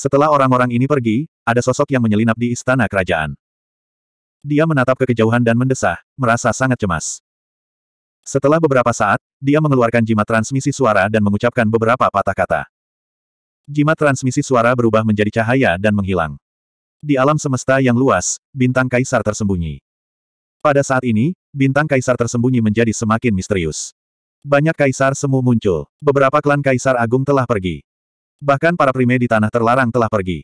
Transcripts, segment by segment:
Setelah orang-orang ini pergi, ada sosok yang menyelinap di istana kerajaan. Dia menatap ke kejauhan dan mendesah, merasa sangat cemas. Setelah beberapa saat, dia mengeluarkan jimat transmisi suara dan mengucapkan beberapa patah kata. Jimat transmisi suara berubah menjadi cahaya dan menghilang. Di alam semesta yang luas, bintang kaisar tersembunyi. Pada saat ini, bintang kaisar tersembunyi menjadi semakin misterius. Banyak kaisar semu muncul, beberapa klan kaisar agung telah pergi. Bahkan para prime di tanah terlarang telah pergi.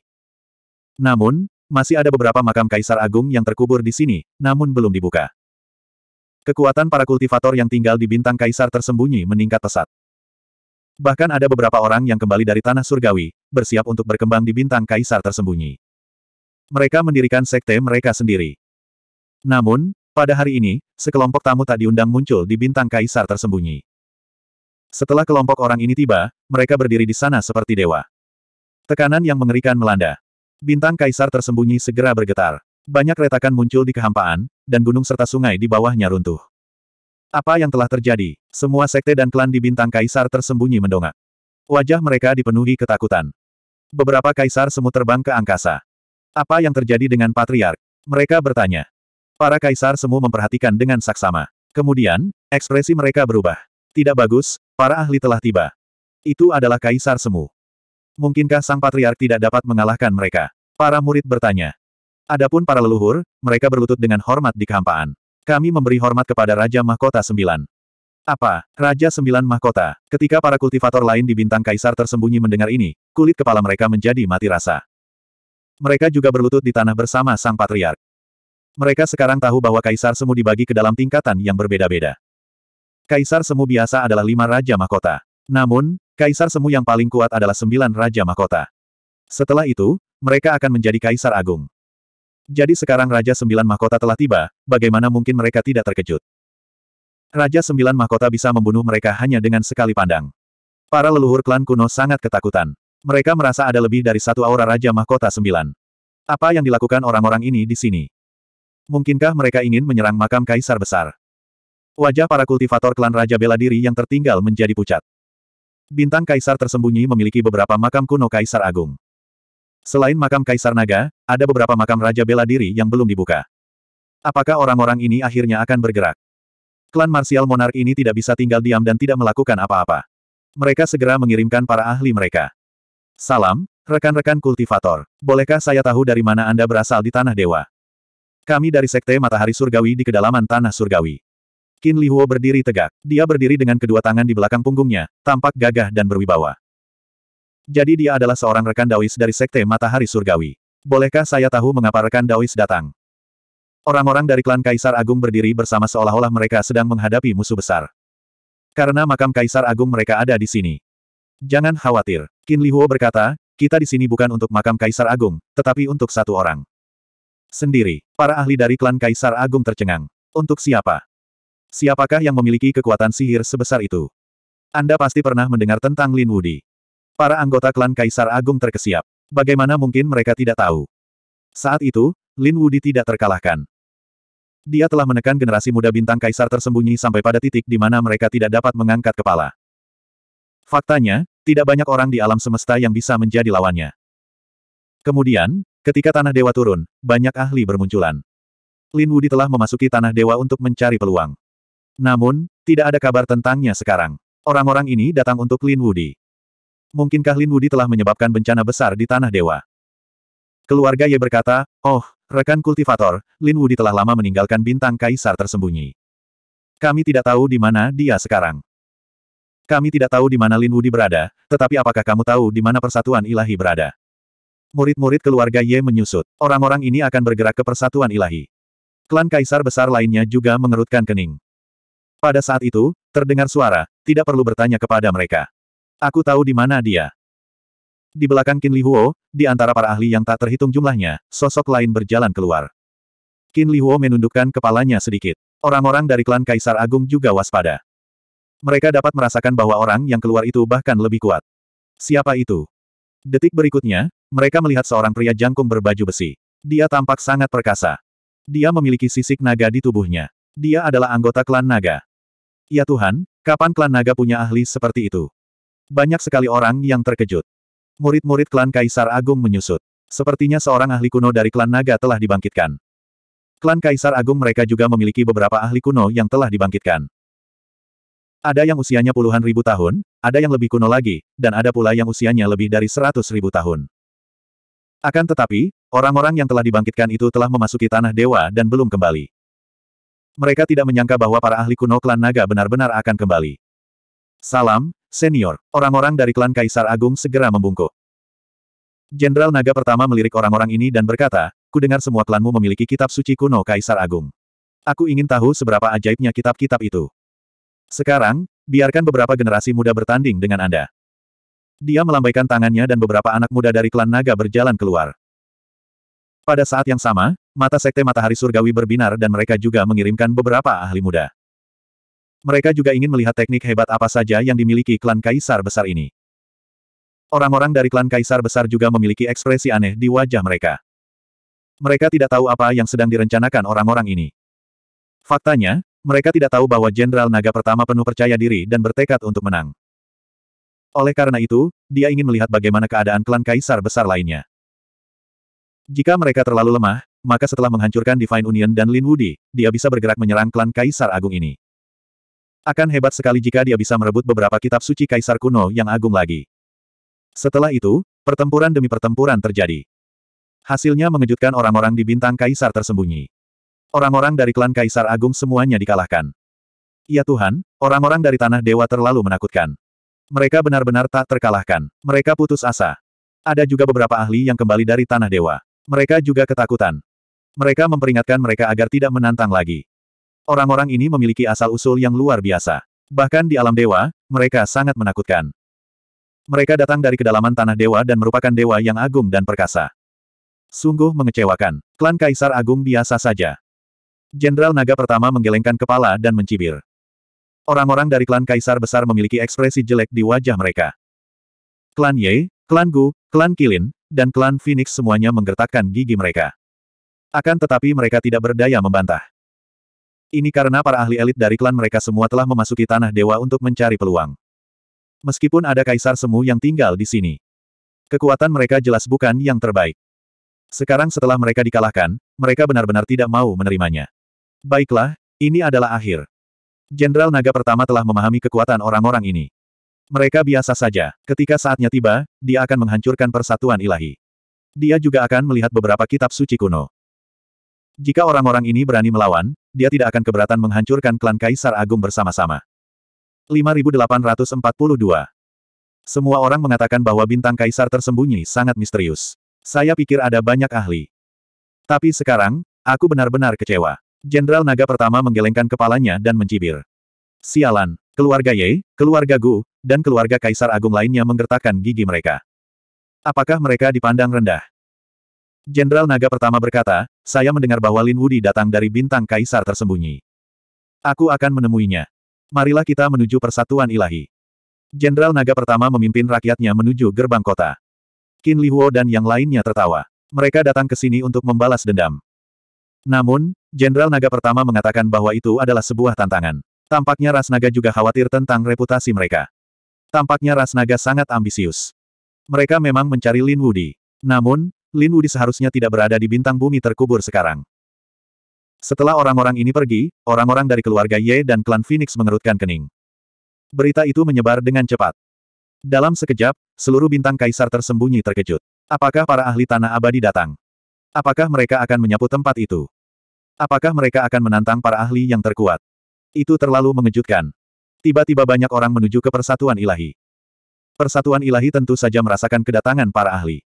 Namun, masih ada beberapa makam Kaisar Agung yang terkubur di sini, namun belum dibuka. Kekuatan para kultivator yang tinggal di bintang Kaisar tersembunyi meningkat pesat. Bahkan ada beberapa orang yang kembali dari tanah surgawi, bersiap untuk berkembang di bintang Kaisar tersembunyi. Mereka mendirikan sekte mereka sendiri. Namun, pada hari ini, sekelompok tamu tak diundang muncul di bintang Kaisar tersembunyi. Setelah kelompok orang ini tiba, mereka berdiri di sana seperti dewa. Tekanan yang mengerikan melanda. Bintang kaisar tersembunyi segera bergetar. Banyak retakan muncul di kehampaan, dan gunung serta sungai di bawahnya runtuh. Apa yang telah terjadi? Semua sekte dan klan di bintang kaisar tersembunyi mendongak. Wajah mereka dipenuhi ketakutan. Beberapa kaisar semut terbang ke angkasa. Apa yang terjadi dengan patriark? Mereka bertanya. Para kaisar semu memperhatikan dengan saksama. Kemudian, ekspresi mereka berubah. Tidak bagus, Para ahli telah tiba. Itu adalah Kaisar Semu. Mungkinkah Sang Patriark tidak dapat mengalahkan mereka? Para murid bertanya. Adapun para leluhur, mereka berlutut dengan hormat di kehampaan. Kami memberi hormat kepada Raja Mahkota Sembilan. Apa? Raja Sembilan Mahkota. Ketika para kultivator lain di bintang Kaisar tersembunyi mendengar ini, kulit kepala mereka menjadi mati rasa. Mereka juga berlutut di tanah bersama Sang Patriark. Mereka sekarang tahu bahwa Kaisar Semu dibagi ke dalam tingkatan yang berbeda-beda. Kaisar Semu biasa adalah lima Raja Mahkota. Namun, Kaisar Semu yang paling kuat adalah sembilan Raja Mahkota. Setelah itu, mereka akan menjadi Kaisar Agung. Jadi sekarang Raja Sembilan Mahkota telah tiba, bagaimana mungkin mereka tidak terkejut? Raja Sembilan Mahkota bisa membunuh mereka hanya dengan sekali pandang. Para leluhur klan kuno sangat ketakutan. Mereka merasa ada lebih dari satu aura Raja Mahkota Sembilan. Apa yang dilakukan orang-orang ini di sini? Mungkinkah mereka ingin menyerang makam Kaisar Besar? Wajah para kultivator klan Raja Bela Diri yang tertinggal menjadi pucat. Bintang Kaisar tersembunyi memiliki beberapa makam kuno Kaisar Agung. Selain makam Kaisar Naga, ada beberapa makam Raja Bela Diri yang belum dibuka. Apakah orang-orang ini akhirnya akan bergerak? Klan Marsial Monark ini tidak bisa tinggal diam dan tidak melakukan apa-apa. Mereka segera mengirimkan para ahli mereka. Salam, rekan-rekan kultivator. Bolehkah saya tahu dari mana Anda berasal di Tanah Dewa? Kami dari Sekte Matahari Surgawi di kedalaman Tanah Surgawi. Qin Li Huo berdiri tegak. Dia berdiri dengan kedua tangan di belakang punggungnya, tampak gagah dan berwibawa. Jadi dia adalah seorang rekan Daois dari Sekte Matahari Surgawi. Bolehkah saya tahu mengapa rekan Daois datang? Orang-orang dari klan Kaisar Agung berdiri bersama seolah-olah mereka sedang menghadapi musuh besar. Karena makam Kaisar Agung mereka ada di sini. Jangan khawatir, Qin Li Huo berkata, kita di sini bukan untuk makam Kaisar Agung, tetapi untuk satu orang. Sendiri, para ahli dari klan Kaisar Agung tercengang. Untuk siapa? Siapakah yang memiliki kekuatan sihir sebesar itu? Anda pasti pernah mendengar tentang Lin Wudi. Para anggota klan Kaisar Agung terkesiap. Bagaimana mungkin mereka tidak tahu? Saat itu, Lin Wudi tidak terkalahkan. Dia telah menekan generasi muda bintang kaisar tersembunyi sampai pada titik di mana mereka tidak dapat mengangkat kepala. Faktanya, tidak banyak orang di alam semesta yang bisa menjadi lawannya. Kemudian, ketika Tanah Dewa turun, banyak ahli bermunculan. Lin Wudi telah memasuki Tanah Dewa untuk mencari peluang. Namun, tidak ada kabar tentangnya sekarang. Orang-orang ini datang untuk Lin Wudi. Mungkinkah Lin Wudi telah menyebabkan bencana besar di Tanah Dewa? Keluarga Ye berkata, Oh, rekan kultivator, Lin Wudi telah lama meninggalkan bintang kaisar tersembunyi. Kami tidak tahu di mana dia sekarang. Kami tidak tahu di mana Lin Wudi berada, tetapi apakah kamu tahu di mana persatuan ilahi berada? Murid-murid keluarga Ye menyusut. Orang-orang ini akan bergerak ke persatuan ilahi. Klan kaisar besar lainnya juga mengerutkan kening. Pada saat itu, terdengar suara, tidak perlu bertanya kepada mereka. Aku tahu di mana dia. Di belakang Qin Li Huo, di antara para ahli yang tak terhitung jumlahnya, sosok lain berjalan keluar. Qin Li Huo menundukkan kepalanya sedikit. Orang-orang dari klan Kaisar Agung juga waspada. Mereka dapat merasakan bahwa orang yang keluar itu bahkan lebih kuat. Siapa itu? Detik berikutnya, mereka melihat seorang pria jangkung berbaju besi. Dia tampak sangat perkasa. Dia memiliki sisik naga di tubuhnya. Dia adalah anggota klan naga. Ya Tuhan, kapan klan naga punya ahli seperti itu? Banyak sekali orang yang terkejut. Murid-murid klan Kaisar Agung menyusut. Sepertinya seorang ahli kuno dari klan naga telah dibangkitkan. Klan Kaisar Agung mereka juga memiliki beberapa ahli kuno yang telah dibangkitkan. Ada yang usianya puluhan ribu tahun, ada yang lebih kuno lagi, dan ada pula yang usianya lebih dari seratus ribu tahun. Akan tetapi, orang-orang yang telah dibangkitkan itu telah memasuki tanah dewa dan belum kembali. Mereka tidak menyangka bahwa para ahli kuno klan naga benar-benar akan kembali. Salam, senior. Orang-orang dari klan Kaisar Agung segera membungkuk. Jenderal naga pertama melirik orang-orang ini dan berkata, ku dengar semua klanmu memiliki kitab suci kuno Kaisar Agung. Aku ingin tahu seberapa ajaibnya kitab-kitab itu. Sekarang, biarkan beberapa generasi muda bertanding dengan Anda. Dia melambaikan tangannya dan beberapa anak muda dari klan naga berjalan keluar. Pada saat yang sama, mata Sekte Matahari Surgawi berbinar dan mereka juga mengirimkan beberapa ahli muda. Mereka juga ingin melihat teknik hebat apa saja yang dimiliki klan Kaisar Besar ini. Orang-orang dari klan Kaisar Besar juga memiliki ekspresi aneh di wajah mereka. Mereka tidak tahu apa yang sedang direncanakan orang-orang ini. Faktanya, mereka tidak tahu bahwa Jenderal Naga pertama penuh percaya diri dan bertekad untuk menang. Oleh karena itu, dia ingin melihat bagaimana keadaan klan Kaisar Besar lainnya. Jika mereka terlalu lemah, maka setelah menghancurkan Divine Union dan Lin Wudi, dia bisa bergerak menyerang klan Kaisar Agung ini. Akan hebat sekali jika dia bisa merebut beberapa kitab suci Kaisar kuno yang agung lagi. Setelah itu, pertempuran demi pertempuran terjadi. Hasilnya mengejutkan orang-orang di bintang Kaisar tersembunyi. Orang-orang dari klan Kaisar Agung semuanya dikalahkan. Ya Tuhan, orang-orang dari Tanah Dewa terlalu menakutkan. Mereka benar-benar tak terkalahkan. Mereka putus asa. Ada juga beberapa ahli yang kembali dari Tanah Dewa. Mereka juga ketakutan. Mereka memperingatkan mereka agar tidak menantang lagi. Orang-orang ini memiliki asal-usul yang luar biasa. Bahkan di alam dewa, mereka sangat menakutkan. Mereka datang dari kedalaman tanah dewa dan merupakan dewa yang agung dan perkasa. Sungguh mengecewakan. Klan Kaisar Agung biasa saja. Jenderal Naga pertama menggelengkan kepala dan mencibir. Orang-orang dari klan Kaisar Besar memiliki ekspresi jelek di wajah mereka. Klan Ye, klan Gu, klan Kilin, dan klan Phoenix semuanya menggertakkan gigi mereka. Akan tetapi mereka tidak berdaya membantah. Ini karena para ahli elit dari klan mereka semua telah memasuki tanah dewa untuk mencari peluang. Meskipun ada kaisar semu yang tinggal di sini. Kekuatan mereka jelas bukan yang terbaik. Sekarang setelah mereka dikalahkan, mereka benar-benar tidak mau menerimanya. Baiklah, ini adalah akhir. Jenderal Naga pertama telah memahami kekuatan orang-orang ini. Mereka biasa saja, ketika saatnya tiba, dia akan menghancurkan persatuan ilahi. Dia juga akan melihat beberapa kitab suci kuno. Jika orang-orang ini berani melawan, dia tidak akan keberatan menghancurkan klan Kaisar Agung bersama-sama. 5842 Semua orang mengatakan bahwa bintang Kaisar tersembunyi sangat misterius. Saya pikir ada banyak ahli. Tapi sekarang, aku benar-benar kecewa. Jenderal Naga pertama menggelengkan kepalanya dan mencibir. Sialan, keluarga Ye, keluarga Gu, dan keluarga Kaisar Agung lainnya menggertakkan gigi mereka. Apakah mereka dipandang rendah? Jenderal Naga pertama berkata, saya mendengar bahwa Lin Wudi datang dari bintang kaisar tersembunyi. Aku akan menemuinya. Marilah kita menuju persatuan ilahi. Jenderal Naga pertama memimpin rakyatnya menuju gerbang kota. Qin Li Huo dan yang lainnya tertawa. Mereka datang ke sini untuk membalas dendam. Namun, Jenderal Naga pertama mengatakan bahwa itu adalah sebuah tantangan. Tampaknya ras naga juga khawatir tentang reputasi mereka. Tampaknya ras naga sangat ambisius. Mereka memang mencari Lin Wudi. Namun, Lin Wudi seharusnya tidak berada di bintang bumi terkubur sekarang. Setelah orang-orang ini pergi, orang-orang dari keluarga Ye dan klan Phoenix mengerutkan kening. Berita itu menyebar dengan cepat. Dalam sekejap, seluruh bintang kaisar tersembunyi terkejut. Apakah para ahli tanah abadi datang? Apakah mereka akan menyapu tempat itu? Apakah mereka akan menantang para ahli yang terkuat? Itu terlalu mengejutkan. Tiba-tiba banyak orang menuju ke persatuan ilahi. Persatuan ilahi tentu saja merasakan kedatangan para ahli.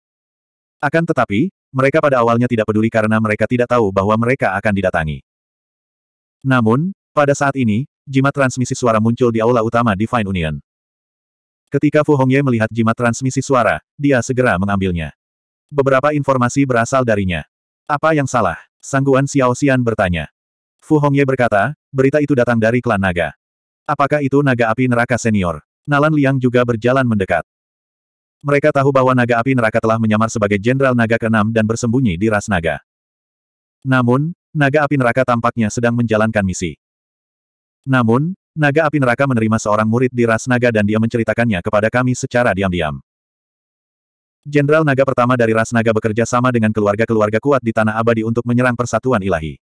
Akan tetapi, mereka pada awalnya tidak peduli karena mereka tidak tahu bahwa mereka akan didatangi. Namun, pada saat ini, jimat transmisi suara muncul di aula utama Divine Union. Ketika Fu Hongye melihat jimat transmisi suara, dia segera mengambilnya. Beberapa informasi berasal darinya. Apa yang salah? Sangguan Xiao Xian bertanya. Fu Hongye berkata, berita itu datang dari klan naga. Apakah itu naga api neraka senior? Nalan Liang juga berjalan mendekat. Mereka tahu bahwa naga api neraka telah menyamar sebagai jenderal naga Keenam dan bersembunyi di ras naga. Namun, naga api neraka tampaknya sedang menjalankan misi. Namun, naga api neraka menerima seorang murid di ras naga dan dia menceritakannya kepada kami secara diam-diam. Jenderal naga pertama dari ras naga bekerja sama dengan keluarga-keluarga kuat di Tanah Abadi untuk menyerang persatuan ilahi.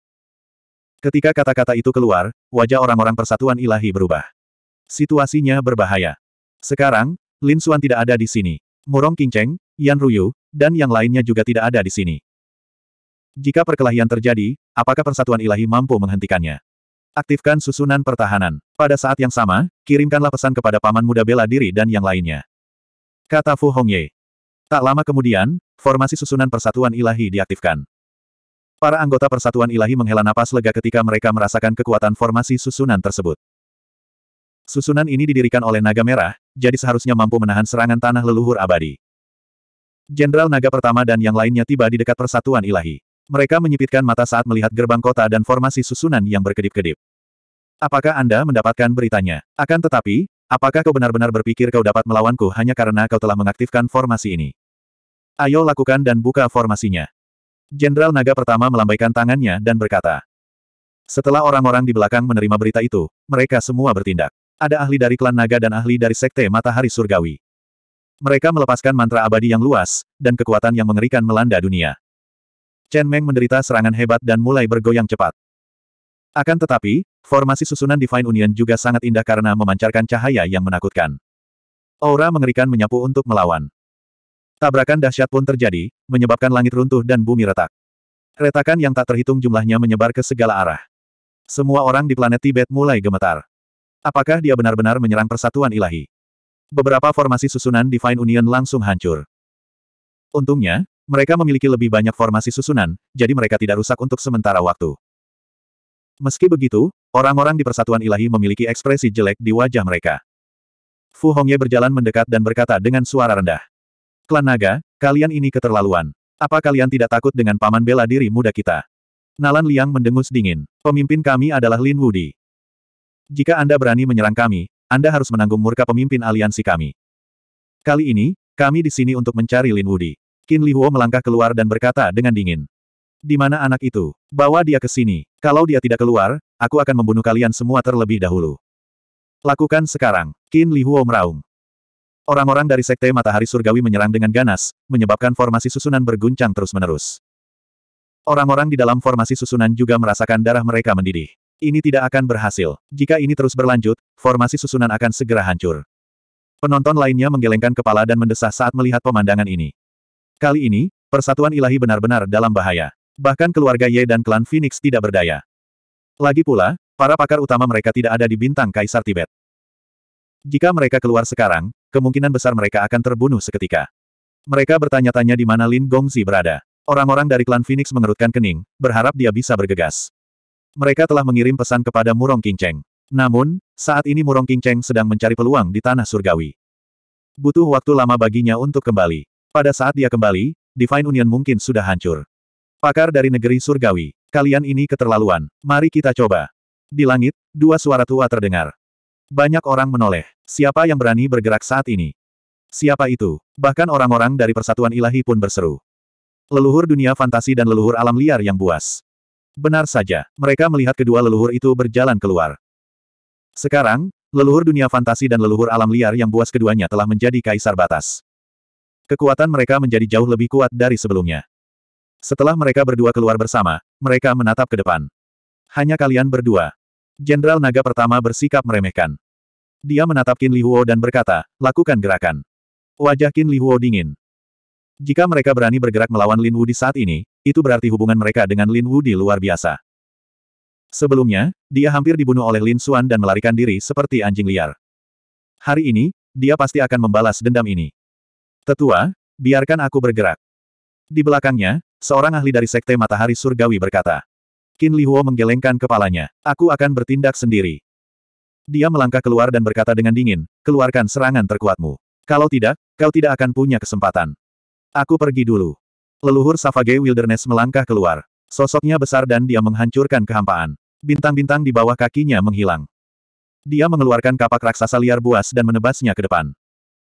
Ketika kata-kata itu keluar, wajah orang-orang persatuan ilahi berubah. Situasinya berbahaya. Sekarang, Lin Suan tidak ada di sini. Murong Cheng, Yan Ruyu, dan yang lainnya juga tidak ada di sini. Jika perkelahian terjadi, apakah persatuan ilahi mampu menghentikannya? Aktifkan susunan pertahanan. Pada saat yang sama, kirimkanlah pesan kepada paman muda bela diri dan yang lainnya. Kata Fu Hongye. Tak lama kemudian, formasi susunan persatuan ilahi diaktifkan. Para anggota persatuan ilahi menghela napas lega ketika mereka merasakan kekuatan formasi susunan tersebut. Susunan ini didirikan oleh naga merah, jadi seharusnya mampu menahan serangan tanah leluhur abadi. Jenderal naga pertama dan yang lainnya tiba di dekat persatuan ilahi. Mereka menyipitkan mata saat melihat gerbang kota dan formasi susunan yang berkedip-kedip. Apakah Anda mendapatkan beritanya? Akan tetapi, apakah kau benar-benar berpikir kau dapat melawanku hanya karena kau telah mengaktifkan formasi ini? Ayo lakukan dan buka formasinya. Jenderal Naga pertama melambaikan tangannya dan berkata. Setelah orang-orang di belakang menerima berita itu, mereka semua bertindak. Ada ahli dari klan naga dan ahli dari sekte matahari surgawi. Mereka melepaskan mantra abadi yang luas, dan kekuatan yang mengerikan melanda dunia. Chen Meng menderita serangan hebat dan mulai bergoyang cepat. Akan tetapi, formasi susunan Divine Union juga sangat indah karena memancarkan cahaya yang menakutkan. Aura mengerikan menyapu untuk melawan. Tabrakan dahsyat pun terjadi, menyebabkan langit runtuh dan bumi retak. Retakan yang tak terhitung jumlahnya menyebar ke segala arah. Semua orang di planet Tibet mulai gemetar. Apakah dia benar-benar menyerang persatuan ilahi? Beberapa formasi susunan Divine Union langsung hancur. Untungnya, mereka memiliki lebih banyak formasi susunan, jadi mereka tidak rusak untuk sementara waktu. Meski begitu, orang-orang di persatuan ilahi memiliki ekspresi jelek di wajah mereka. Fu Hongye berjalan mendekat dan berkata dengan suara rendah. Klan naga, kalian ini keterlaluan. Apa kalian tidak takut dengan paman bela diri muda kita? Nalan Liang mendengus dingin. Pemimpin kami adalah Lin Wudi. Jika Anda berani menyerang kami, Anda harus menanggung murka pemimpin aliansi kami. Kali ini, kami di sini untuk mencari Lin Wudi. Qin Li Huo melangkah keluar dan berkata dengan dingin. Di mana anak itu? Bawa dia ke sini. Kalau dia tidak keluar, aku akan membunuh kalian semua terlebih dahulu. Lakukan sekarang. Qin Li Huo meraung. Orang-orang dari Sekte Matahari Surgawi menyerang dengan ganas, menyebabkan formasi susunan berguncang terus-menerus. Orang-orang di dalam formasi susunan juga merasakan darah mereka mendidih. Ini tidak akan berhasil. Jika ini terus berlanjut, formasi susunan akan segera hancur. Penonton lainnya menggelengkan kepala dan mendesah saat melihat pemandangan ini. Kali ini, persatuan ilahi benar-benar dalam bahaya. Bahkan keluarga Ye dan klan Phoenix tidak berdaya. Lagi pula, para pakar utama mereka tidak ada di bintang Kaisar Tibet. Jika mereka keluar sekarang, kemungkinan besar mereka akan terbunuh seketika. Mereka bertanya-tanya di mana Lin Gongzi berada. Orang-orang dari klan Phoenix mengerutkan kening, berharap dia bisa bergegas. Mereka telah mengirim pesan kepada Murong Kinceng. Namun, saat ini Murong Kinceng sedang mencari peluang di tanah surgawi. Butuh waktu lama baginya untuk kembali. Pada saat dia kembali, Divine Union mungkin sudah hancur. Pakar dari negeri surgawi, kalian ini keterlaluan, mari kita coba. Di langit, dua suara tua terdengar. Banyak orang menoleh. Siapa yang berani bergerak saat ini? Siapa itu? Bahkan orang-orang dari persatuan ilahi pun berseru. Leluhur dunia fantasi dan leluhur alam liar yang buas. Benar saja, mereka melihat kedua leluhur itu berjalan keluar. Sekarang, leluhur dunia fantasi dan leluhur alam liar yang buas keduanya telah menjadi kaisar batas. Kekuatan mereka menjadi jauh lebih kuat dari sebelumnya. Setelah mereka berdua keluar bersama, mereka menatap ke depan. Hanya kalian berdua. Jenderal naga pertama bersikap meremehkan. Dia menatap Qin Li Huo dan berkata, lakukan gerakan. Wajah Qin Li Huo dingin. Jika mereka berani bergerak melawan Lin Wu di saat ini, itu berarti hubungan mereka dengan Lin Wu di luar biasa. Sebelumnya, dia hampir dibunuh oleh Lin Xuan dan melarikan diri seperti anjing liar. Hari ini, dia pasti akan membalas dendam ini. Tetua, biarkan aku bergerak. Di belakangnya, seorang ahli dari Sekte Matahari Surgawi berkata. Qin Li Huo menggelengkan kepalanya. Aku akan bertindak sendiri. Dia melangkah keluar dan berkata dengan dingin, keluarkan serangan terkuatmu. Kalau tidak, kau tidak akan punya kesempatan. Aku pergi dulu. Leluhur Savage Wilderness melangkah keluar. Sosoknya besar dan dia menghancurkan kehampaan. Bintang-bintang di bawah kakinya menghilang. Dia mengeluarkan kapak raksasa liar buas dan menebasnya ke depan.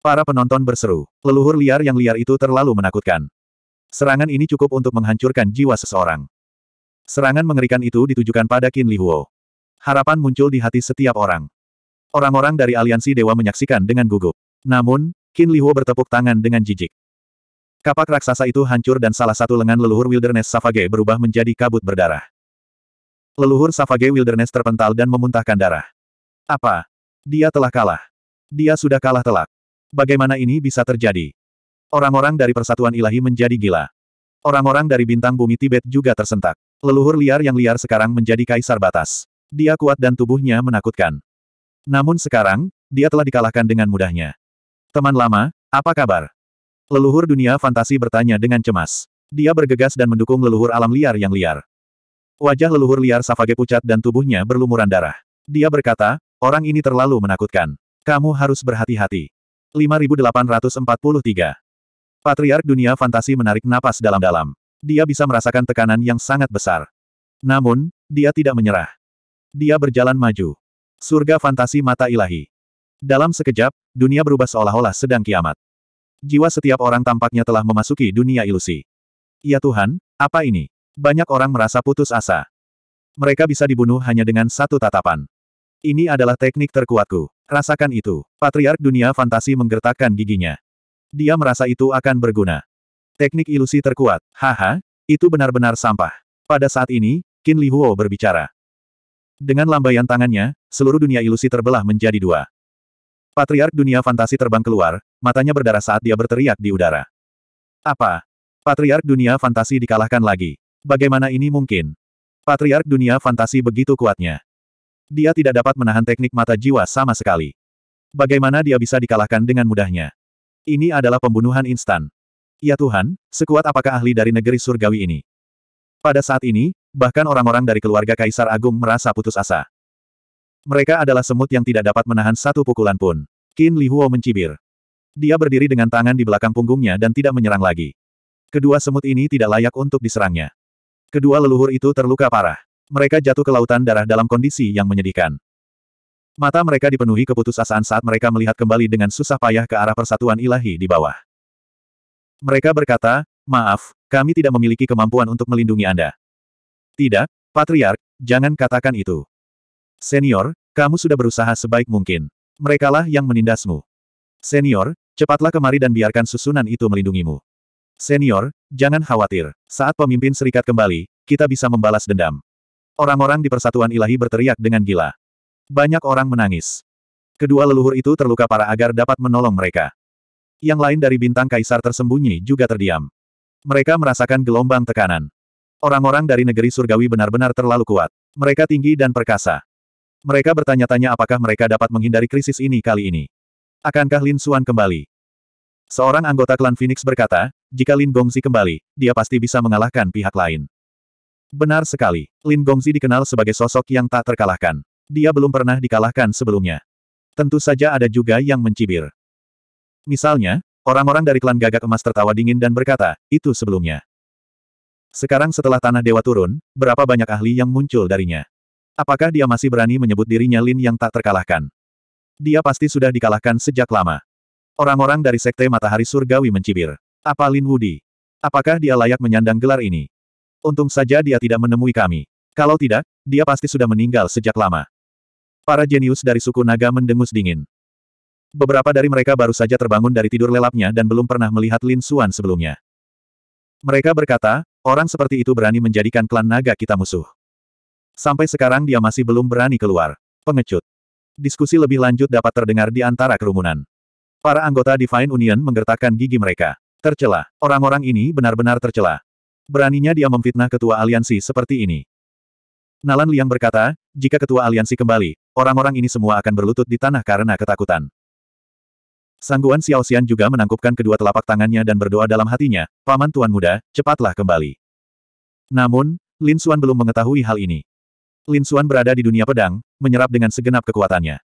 Para penonton berseru. Leluhur liar yang liar itu terlalu menakutkan. Serangan ini cukup untuk menghancurkan jiwa seseorang. Serangan mengerikan itu ditujukan pada Qin Li Huo. Harapan muncul di hati setiap orang. Orang-orang dari aliansi dewa menyaksikan dengan gugup. Namun, Qin Li Huo bertepuk tangan dengan jijik. Kapak raksasa itu hancur dan salah satu lengan leluhur Wilderness Savage berubah menjadi kabut berdarah. Leluhur Savage Wilderness terpental dan memuntahkan darah. Apa? Dia telah kalah. Dia sudah kalah telak. Bagaimana ini bisa terjadi? Orang-orang dari Persatuan Ilahi menjadi gila. Orang-orang dari bintang bumi Tibet juga tersentak. Leluhur liar yang liar sekarang menjadi kaisar batas. Dia kuat dan tubuhnya menakutkan. Namun sekarang, dia telah dikalahkan dengan mudahnya. Teman lama, apa kabar? Leluhur dunia fantasi bertanya dengan cemas. Dia bergegas dan mendukung leluhur alam liar yang liar. Wajah leluhur liar Savage pucat dan tubuhnya berlumuran darah. Dia berkata, orang ini terlalu menakutkan. Kamu harus berhati-hati. 5843 Patriark dunia fantasi menarik napas dalam-dalam. Dia bisa merasakan tekanan yang sangat besar. Namun, dia tidak menyerah. Dia berjalan maju. Surga fantasi mata ilahi. Dalam sekejap, dunia berubah seolah-olah sedang kiamat. Jiwa setiap orang tampaknya telah memasuki dunia ilusi. Ya Tuhan, apa ini? Banyak orang merasa putus asa. Mereka bisa dibunuh hanya dengan satu tatapan. Ini adalah teknik terkuatku. Rasakan itu. Patriark dunia fantasi menggertakkan giginya. Dia merasa itu akan berguna. Teknik ilusi terkuat. Haha, itu benar-benar sampah. Pada saat ini, Qin Li berbicara. Dengan lambaian tangannya, seluruh dunia ilusi terbelah menjadi dua. Patriark dunia fantasi terbang keluar, matanya berdarah saat dia berteriak di udara. Apa? Patriark dunia fantasi dikalahkan lagi. Bagaimana ini mungkin? Patriark dunia fantasi begitu kuatnya. Dia tidak dapat menahan teknik mata jiwa sama sekali. Bagaimana dia bisa dikalahkan dengan mudahnya? Ini adalah pembunuhan instan. Ya Tuhan, sekuat apakah ahli dari negeri surgawi ini? Pada saat ini, bahkan orang-orang dari keluarga Kaisar Agung merasa putus asa. Mereka adalah semut yang tidak dapat menahan satu pukulan pun. Qin Li Huo mencibir. Dia berdiri dengan tangan di belakang punggungnya dan tidak menyerang lagi. Kedua semut ini tidak layak untuk diserangnya. Kedua leluhur itu terluka parah. Mereka jatuh ke lautan darah dalam kondisi yang menyedihkan. Mata mereka dipenuhi keputusasaan saat mereka melihat kembali dengan susah payah ke arah persatuan ilahi di bawah. Mereka berkata, maaf, kami tidak memiliki kemampuan untuk melindungi Anda. Tidak, Patriark, jangan katakan itu. Senior, kamu sudah berusaha sebaik mungkin. Merekalah yang menindasmu. Senior, Cepatlah kemari dan biarkan susunan itu melindungimu. Senior, jangan khawatir. Saat pemimpin serikat kembali, kita bisa membalas dendam. Orang-orang di persatuan ilahi berteriak dengan gila. Banyak orang menangis. Kedua leluhur itu terluka parah agar dapat menolong mereka. Yang lain dari bintang kaisar tersembunyi juga terdiam. Mereka merasakan gelombang tekanan. Orang-orang dari negeri surgawi benar-benar terlalu kuat. Mereka tinggi dan perkasa. Mereka bertanya-tanya apakah mereka dapat menghindari krisis ini kali ini. Akankah Lin Suan kembali? Seorang anggota klan Phoenix berkata, jika Lin Gongzi kembali, dia pasti bisa mengalahkan pihak lain. Benar sekali, Lin Gongzi dikenal sebagai sosok yang tak terkalahkan. Dia belum pernah dikalahkan sebelumnya. Tentu saja ada juga yang mencibir. Misalnya, orang-orang dari klan gagak emas tertawa dingin dan berkata, itu sebelumnya. Sekarang setelah Tanah Dewa turun, berapa banyak ahli yang muncul darinya? Apakah dia masih berani menyebut dirinya Lin yang tak terkalahkan? Dia pasti sudah dikalahkan sejak lama. Orang-orang dari Sekte Matahari Surgawi mencibir. Apa Lin Wudi? Apakah dia layak menyandang gelar ini? Untung saja dia tidak menemui kami. Kalau tidak, dia pasti sudah meninggal sejak lama. Para jenius dari suku naga mendengus dingin. Beberapa dari mereka baru saja terbangun dari tidur lelapnya dan belum pernah melihat Lin Xuan sebelumnya. Mereka berkata, orang seperti itu berani menjadikan klan naga kita musuh. Sampai sekarang dia masih belum berani keluar. Pengecut. Diskusi lebih lanjut dapat terdengar di antara kerumunan. Para anggota Divine Union menggertakkan gigi mereka. Tercela. Orang-orang ini benar-benar tercela. Beraninya dia memfitnah ketua aliansi seperti ini. Nalan Liang berkata, jika ketua aliansi kembali, orang-orang ini semua akan berlutut di tanah karena ketakutan. Sangguan Xiao Xian juga menangkupkan kedua telapak tangannya dan berdoa dalam hatinya, Paman Tuan Muda, cepatlah kembali. Namun, Lin Xuan belum mengetahui hal ini. Lin Xuan berada di dunia pedang, menyerap dengan segenap kekuatannya.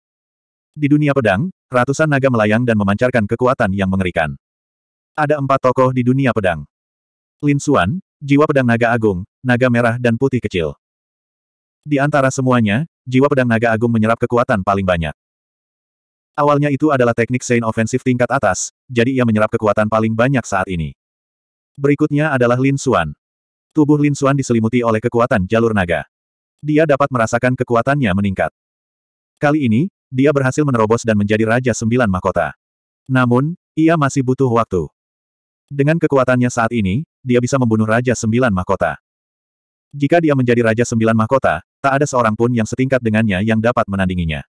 Di dunia pedang, ratusan naga melayang dan memancarkan kekuatan yang mengerikan. Ada empat tokoh di dunia pedang. Lin Xuan, jiwa pedang naga agung, naga merah dan putih kecil. Di antara semuanya, jiwa pedang naga agung menyerap kekuatan paling banyak. Awalnya itu adalah teknik Sein Offensive tingkat atas, jadi ia menyerap kekuatan paling banyak saat ini. Berikutnya adalah Lin Xuan. Tubuh Lin Xuan diselimuti oleh kekuatan jalur naga dia dapat merasakan kekuatannya meningkat. Kali ini, dia berhasil menerobos dan menjadi Raja Sembilan Mahkota. Namun, ia masih butuh waktu. Dengan kekuatannya saat ini, dia bisa membunuh Raja Sembilan Mahkota. Jika dia menjadi Raja Sembilan Mahkota, tak ada seorang pun yang setingkat dengannya yang dapat menandinginya.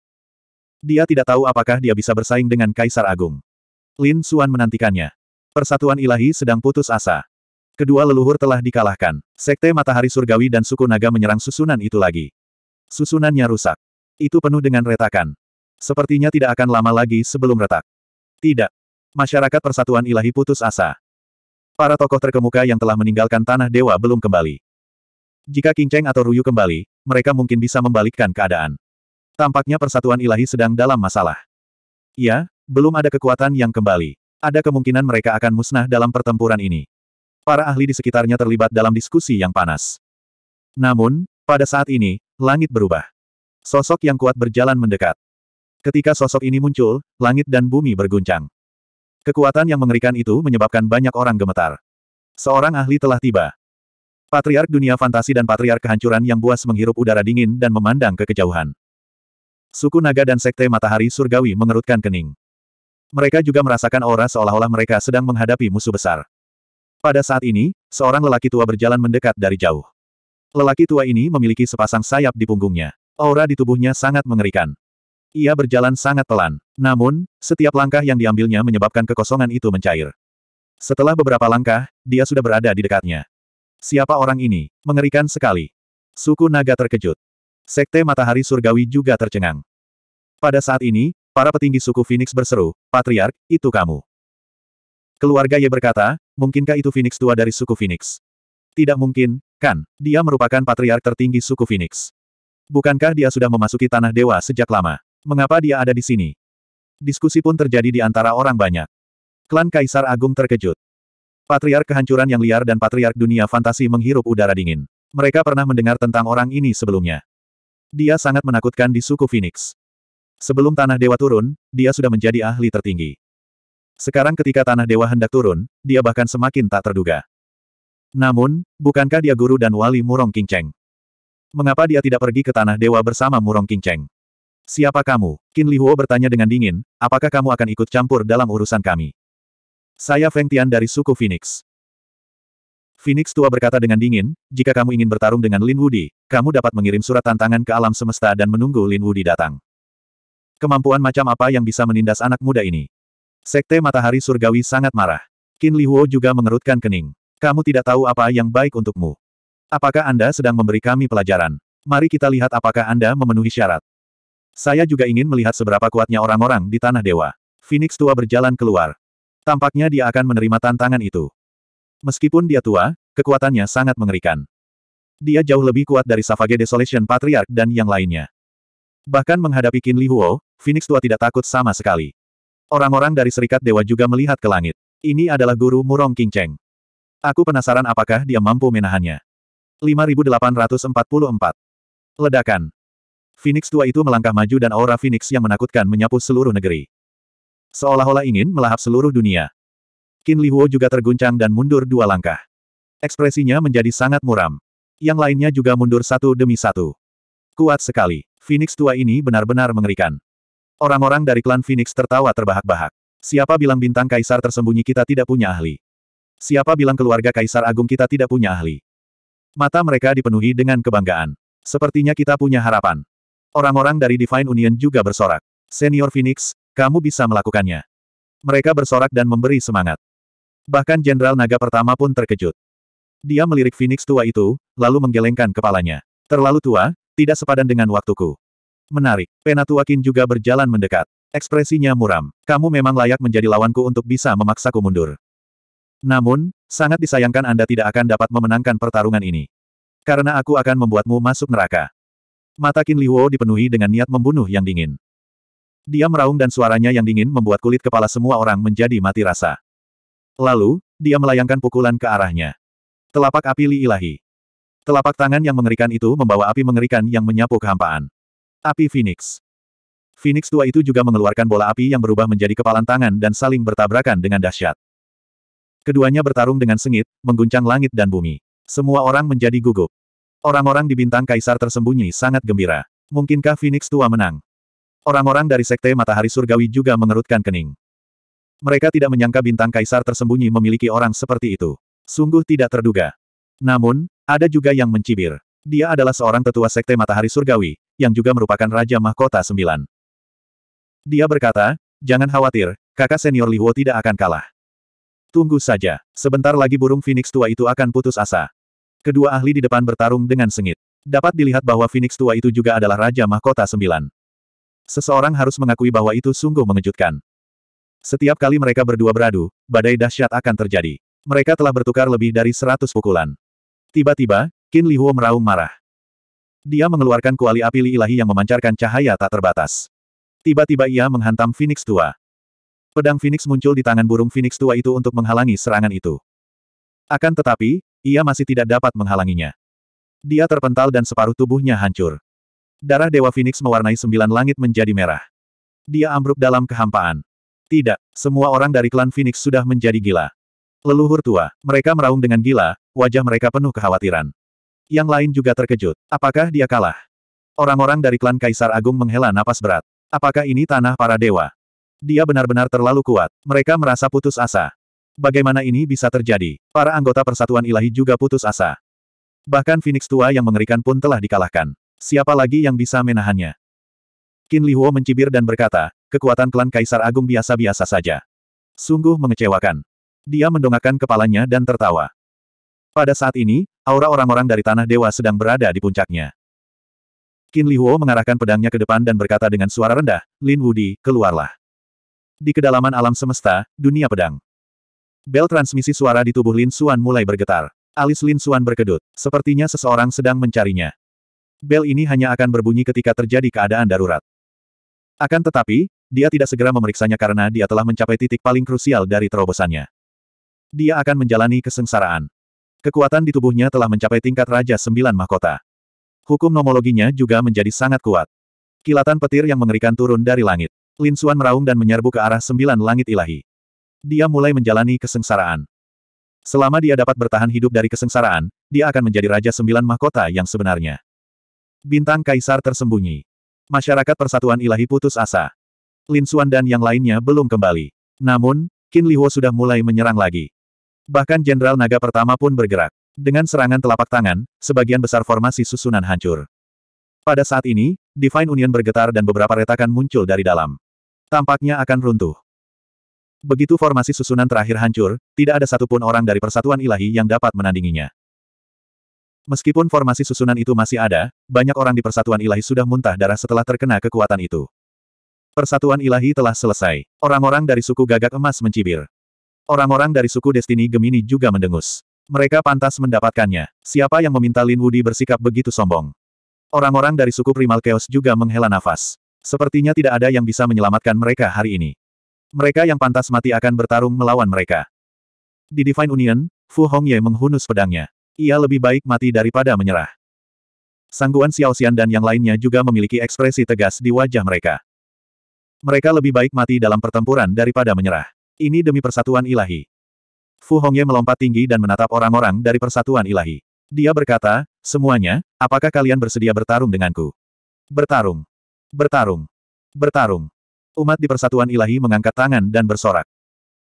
Dia tidak tahu apakah dia bisa bersaing dengan Kaisar Agung. Lin Suan menantikannya. Persatuan ilahi sedang putus asa. Kedua leluhur telah dikalahkan. Sekte Matahari Surgawi dan suku naga menyerang susunan itu lagi. Susunannya rusak. Itu penuh dengan retakan. Sepertinya tidak akan lama lagi sebelum retak. Tidak. Masyarakat Persatuan Ilahi putus asa. Para tokoh terkemuka yang telah meninggalkan Tanah Dewa belum kembali. Jika King Cheng atau Ruyu kembali, mereka mungkin bisa membalikkan keadaan. Tampaknya Persatuan Ilahi sedang dalam masalah. Ya, belum ada kekuatan yang kembali. Ada kemungkinan mereka akan musnah dalam pertempuran ini. Para ahli di sekitarnya terlibat dalam diskusi yang panas. Namun, pada saat ini, langit berubah. Sosok yang kuat berjalan mendekat. Ketika sosok ini muncul, langit dan bumi berguncang. Kekuatan yang mengerikan itu menyebabkan banyak orang gemetar. Seorang ahli telah tiba. Patriark dunia fantasi dan patriark kehancuran yang buas menghirup udara dingin dan memandang ke kejauhan. Suku naga dan sekte matahari surgawi mengerutkan kening. Mereka juga merasakan aura seolah-olah mereka sedang menghadapi musuh besar. Pada saat ini, seorang lelaki tua berjalan mendekat dari jauh. Lelaki tua ini memiliki sepasang sayap di punggungnya. Aura di tubuhnya sangat mengerikan. Ia berjalan sangat pelan. Namun, setiap langkah yang diambilnya menyebabkan kekosongan itu mencair. Setelah beberapa langkah, dia sudah berada di dekatnya. Siapa orang ini? Mengerikan sekali. Suku naga terkejut. Sekte matahari surgawi juga tercengang. Pada saat ini, para petinggi suku Phoenix berseru, Patriark, itu kamu. Keluarga Ye berkata, mungkinkah itu Phoenix tua dari suku Phoenix? Tidak mungkin, kan? Dia merupakan patriark tertinggi suku Phoenix. Bukankah dia sudah memasuki tanah dewa sejak lama? Mengapa dia ada di sini? Diskusi pun terjadi di antara orang banyak. Klan Kaisar Agung terkejut. Patriark kehancuran yang liar dan patriark dunia fantasi menghirup udara dingin. Mereka pernah mendengar tentang orang ini sebelumnya. Dia sangat menakutkan di suku Phoenix. Sebelum Tanah Dewa turun, dia sudah menjadi ahli tertinggi. Sekarang ketika Tanah Dewa hendak turun, dia bahkan semakin tak terduga. Namun, bukankah dia guru dan wali Murong Kingceng? Mengapa dia tidak pergi ke Tanah Dewa bersama Murong Kingceng? Siapa kamu? Qin Li Huo bertanya dengan dingin, apakah kamu akan ikut campur dalam urusan kami? Saya Feng Tian dari suku Phoenix. Phoenix tua berkata dengan dingin, jika kamu ingin bertarung dengan Lin Wudi, kamu dapat mengirim surat tantangan ke alam semesta dan menunggu Lin Wudi datang. Kemampuan macam apa yang bisa menindas anak muda ini? Sekte Matahari Surgawi sangat marah. Qin Lihuo juga mengerutkan kening. Kamu tidak tahu apa yang baik untukmu. Apakah Anda sedang memberi kami pelajaran? Mari kita lihat apakah Anda memenuhi syarat. Saya juga ingin melihat seberapa kuatnya orang-orang di Tanah Dewa. Phoenix tua berjalan keluar. Tampaknya dia akan menerima tantangan itu. Meskipun dia tua, kekuatannya sangat mengerikan. Dia jauh lebih kuat dari Savage Desolation Patriarch dan yang lainnya. Bahkan menghadapi Qin Li Huo, Phoenix tua tidak takut sama sekali. Orang-orang dari Serikat Dewa juga melihat ke langit. Ini adalah guru Murong Cheng. Aku penasaran apakah dia mampu menahannya. 5844. Ledakan. Phoenix tua itu melangkah maju dan aura Phoenix yang menakutkan menyapu seluruh negeri. Seolah-olah ingin melahap seluruh dunia. Qin Li Huo juga terguncang dan mundur dua langkah. Ekspresinya menjadi sangat muram. Yang lainnya juga mundur satu demi satu. Kuat sekali. Phoenix tua ini benar-benar mengerikan. Orang-orang dari klan Phoenix tertawa terbahak-bahak. Siapa bilang bintang kaisar tersembunyi kita tidak punya ahli? Siapa bilang keluarga kaisar agung kita tidak punya ahli? Mata mereka dipenuhi dengan kebanggaan. Sepertinya kita punya harapan. Orang-orang dari Divine Union juga bersorak. Senior Phoenix, kamu bisa melakukannya. Mereka bersorak dan memberi semangat. Bahkan Jenderal Naga pertama pun terkejut. Dia melirik Phoenix tua itu, lalu menggelengkan kepalanya. Terlalu tua, tidak sepadan dengan waktuku. Menarik. Penatuakin juga berjalan mendekat. Ekspresinya muram. Kamu memang layak menjadi lawanku untuk bisa memaksaku mundur. Namun, sangat disayangkan Anda tidak akan dapat memenangkan pertarungan ini. Karena aku akan membuatmu masuk neraka. Mata Qin Liwo dipenuhi dengan niat membunuh yang dingin. Dia meraung dan suaranya yang dingin membuat kulit kepala semua orang menjadi mati rasa. Lalu, dia melayangkan pukulan ke arahnya. Telapak api Li Ilahi. Telapak tangan yang mengerikan itu membawa api mengerikan yang menyapu kehampaan. Api Phoenix. Phoenix tua itu juga mengeluarkan bola api yang berubah menjadi kepalan tangan dan saling bertabrakan dengan dahsyat. Keduanya bertarung dengan sengit, mengguncang langit dan bumi. Semua orang menjadi gugup. Orang-orang di bintang kaisar tersembunyi sangat gembira. Mungkinkah Phoenix tua menang? Orang-orang dari sekte matahari surgawi juga mengerutkan kening. Mereka tidak menyangka bintang kaisar tersembunyi memiliki orang seperti itu. Sungguh tidak terduga. Namun, ada juga yang mencibir. Dia adalah seorang tetua sekte matahari surgawi, yang juga merupakan Raja Mahkota Sembilan. Dia berkata, jangan khawatir, kakak senior Liwo tidak akan kalah. Tunggu saja, sebentar lagi burung Phoenix tua itu akan putus asa. Kedua ahli di depan bertarung dengan sengit. Dapat dilihat bahwa Phoenix tua itu juga adalah Raja Mahkota Sembilan. Seseorang harus mengakui bahwa itu sungguh mengejutkan. Setiap kali mereka berdua beradu, badai dahsyat akan terjadi. Mereka telah bertukar lebih dari seratus pukulan. Tiba-tiba, Qin Lihuo meraung marah. Dia mengeluarkan kuali api li ilahi yang memancarkan cahaya tak terbatas. Tiba-tiba ia menghantam Phoenix tua. Pedang Phoenix muncul di tangan burung Phoenix tua itu untuk menghalangi serangan itu. Akan tetapi, ia masih tidak dapat menghalanginya. Dia terpental dan separuh tubuhnya hancur. Darah Dewa Phoenix mewarnai sembilan langit menjadi merah. Dia ambruk dalam kehampaan. Tidak, semua orang dari klan Phoenix sudah menjadi gila. Leluhur tua, mereka meraung dengan gila, wajah mereka penuh kekhawatiran. Yang lain juga terkejut. Apakah dia kalah? Orang-orang dari klan Kaisar Agung menghela napas berat. Apakah ini tanah para dewa? Dia benar-benar terlalu kuat. Mereka merasa putus asa. Bagaimana ini bisa terjadi? Para anggota Persatuan Ilahi juga putus asa. Bahkan Phoenix tua yang mengerikan pun telah dikalahkan. Siapa lagi yang bisa menahannya? Qin Li Huo mencibir dan berkata, kekuatan klan Kaisar Agung biasa-biasa saja. Sungguh mengecewakan. Dia mendongakkan kepalanya dan tertawa. Pada saat ini, Aura orang-orang dari Tanah Dewa sedang berada di puncaknya. Qin Li Huo mengarahkan pedangnya ke depan dan berkata dengan suara rendah, Lin Wudi, keluarlah. Di kedalaman alam semesta, dunia pedang. Bel transmisi suara di tubuh Lin Suan mulai bergetar. Alis Lin Suan berkedut, sepertinya seseorang sedang mencarinya. Bel ini hanya akan berbunyi ketika terjadi keadaan darurat. Akan tetapi, dia tidak segera memeriksanya karena dia telah mencapai titik paling krusial dari terobosannya. Dia akan menjalani kesengsaraan. Kekuatan di tubuhnya telah mencapai tingkat Raja Sembilan Mahkota. Hukum nomologinya juga menjadi sangat kuat. Kilatan petir yang mengerikan turun dari langit. Lin Xuan meraung dan menyerbu ke arah sembilan langit ilahi. Dia mulai menjalani kesengsaraan. Selama dia dapat bertahan hidup dari kesengsaraan, dia akan menjadi Raja Sembilan Mahkota yang sebenarnya. Bintang Kaisar tersembunyi. Masyarakat Persatuan Ilahi putus asa. Lin Xuan dan yang lainnya belum kembali. Namun, Qin Lihuo sudah mulai menyerang lagi. Bahkan Jenderal Naga pertama pun bergerak. Dengan serangan telapak tangan, sebagian besar formasi susunan hancur. Pada saat ini, Divine Union bergetar dan beberapa retakan muncul dari dalam. Tampaknya akan runtuh. Begitu formasi susunan terakhir hancur, tidak ada satupun orang dari persatuan ilahi yang dapat menandinginya. Meskipun formasi susunan itu masih ada, banyak orang di persatuan ilahi sudah muntah darah setelah terkena kekuatan itu. Persatuan ilahi telah selesai. Orang-orang dari suku gagak emas mencibir. Orang-orang dari suku Destiny Gemini juga mendengus. Mereka pantas mendapatkannya. Siapa yang meminta Lin Wudi bersikap begitu sombong? Orang-orang dari suku Primal Chaos juga menghela nafas. Sepertinya tidak ada yang bisa menyelamatkan mereka hari ini. Mereka yang pantas mati akan bertarung melawan mereka. Di Divine Union, Fu Hongye menghunus pedangnya. Ia lebih baik mati daripada menyerah. Sangguan Xiao Xian dan yang lainnya juga memiliki ekspresi tegas di wajah mereka. Mereka lebih baik mati dalam pertempuran daripada menyerah. Ini demi persatuan ilahi. Fu Hongye melompat tinggi dan menatap orang-orang dari persatuan ilahi. Dia berkata, semuanya, apakah kalian bersedia bertarung denganku? Bertarung. Bertarung. Bertarung. Umat di persatuan ilahi mengangkat tangan dan bersorak.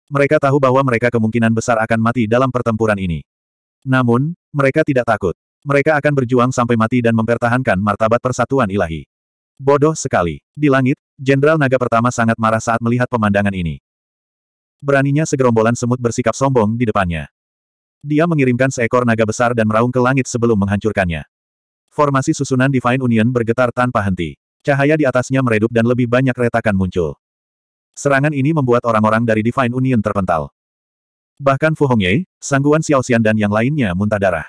Mereka tahu bahwa mereka kemungkinan besar akan mati dalam pertempuran ini. Namun, mereka tidak takut. Mereka akan berjuang sampai mati dan mempertahankan martabat persatuan ilahi. Bodoh sekali. Di langit, Jenderal Naga pertama sangat marah saat melihat pemandangan ini beraninya segerombolan semut bersikap sombong di depannya. Dia mengirimkan seekor naga besar dan meraung ke langit sebelum menghancurkannya. Formasi susunan Divine Union bergetar tanpa henti. Cahaya di atasnya meredup dan lebih banyak retakan muncul. Serangan ini membuat orang-orang dari Divine Union terpental. Bahkan Fu Hongye, Sangguan Xiaoxian dan yang lainnya muntah darah.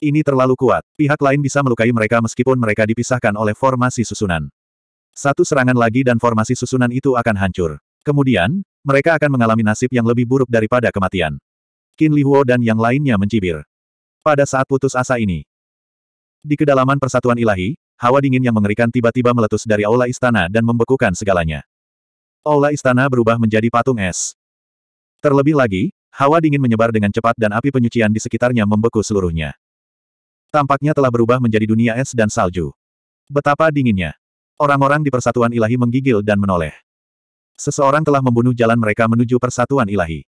Ini terlalu kuat, pihak lain bisa melukai mereka meskipun mereka dipisahkan oleh formasi susunan. Satu serangan lagi dan formasi susunan itu akan hancur. Kemudian, mereka akan mengalami nasib yang lebih buruk daripada kematian. Qin Li dan yang lainnya mencibir. Pada saat putus asa ini, di kedalaman persatuan ilahi, hawa dingin yang mengerikan tiba-tiba meletus dari aula istana dan membekukan segalanya. Aula istana berubah menjadi patung es. Terlebih lagi, hawa dingin menyebar dengan cepat dan api penyucian di sekitarnya membeku seluruhnya. Tampaknya telah berubah menjadi dunia es dan salju. Betapa dinginnya. Orang-orang di persatuan ilahi menggigil dan menoleh. Seseorang telah membunuh jalan mereka menuju persatuan ilahi.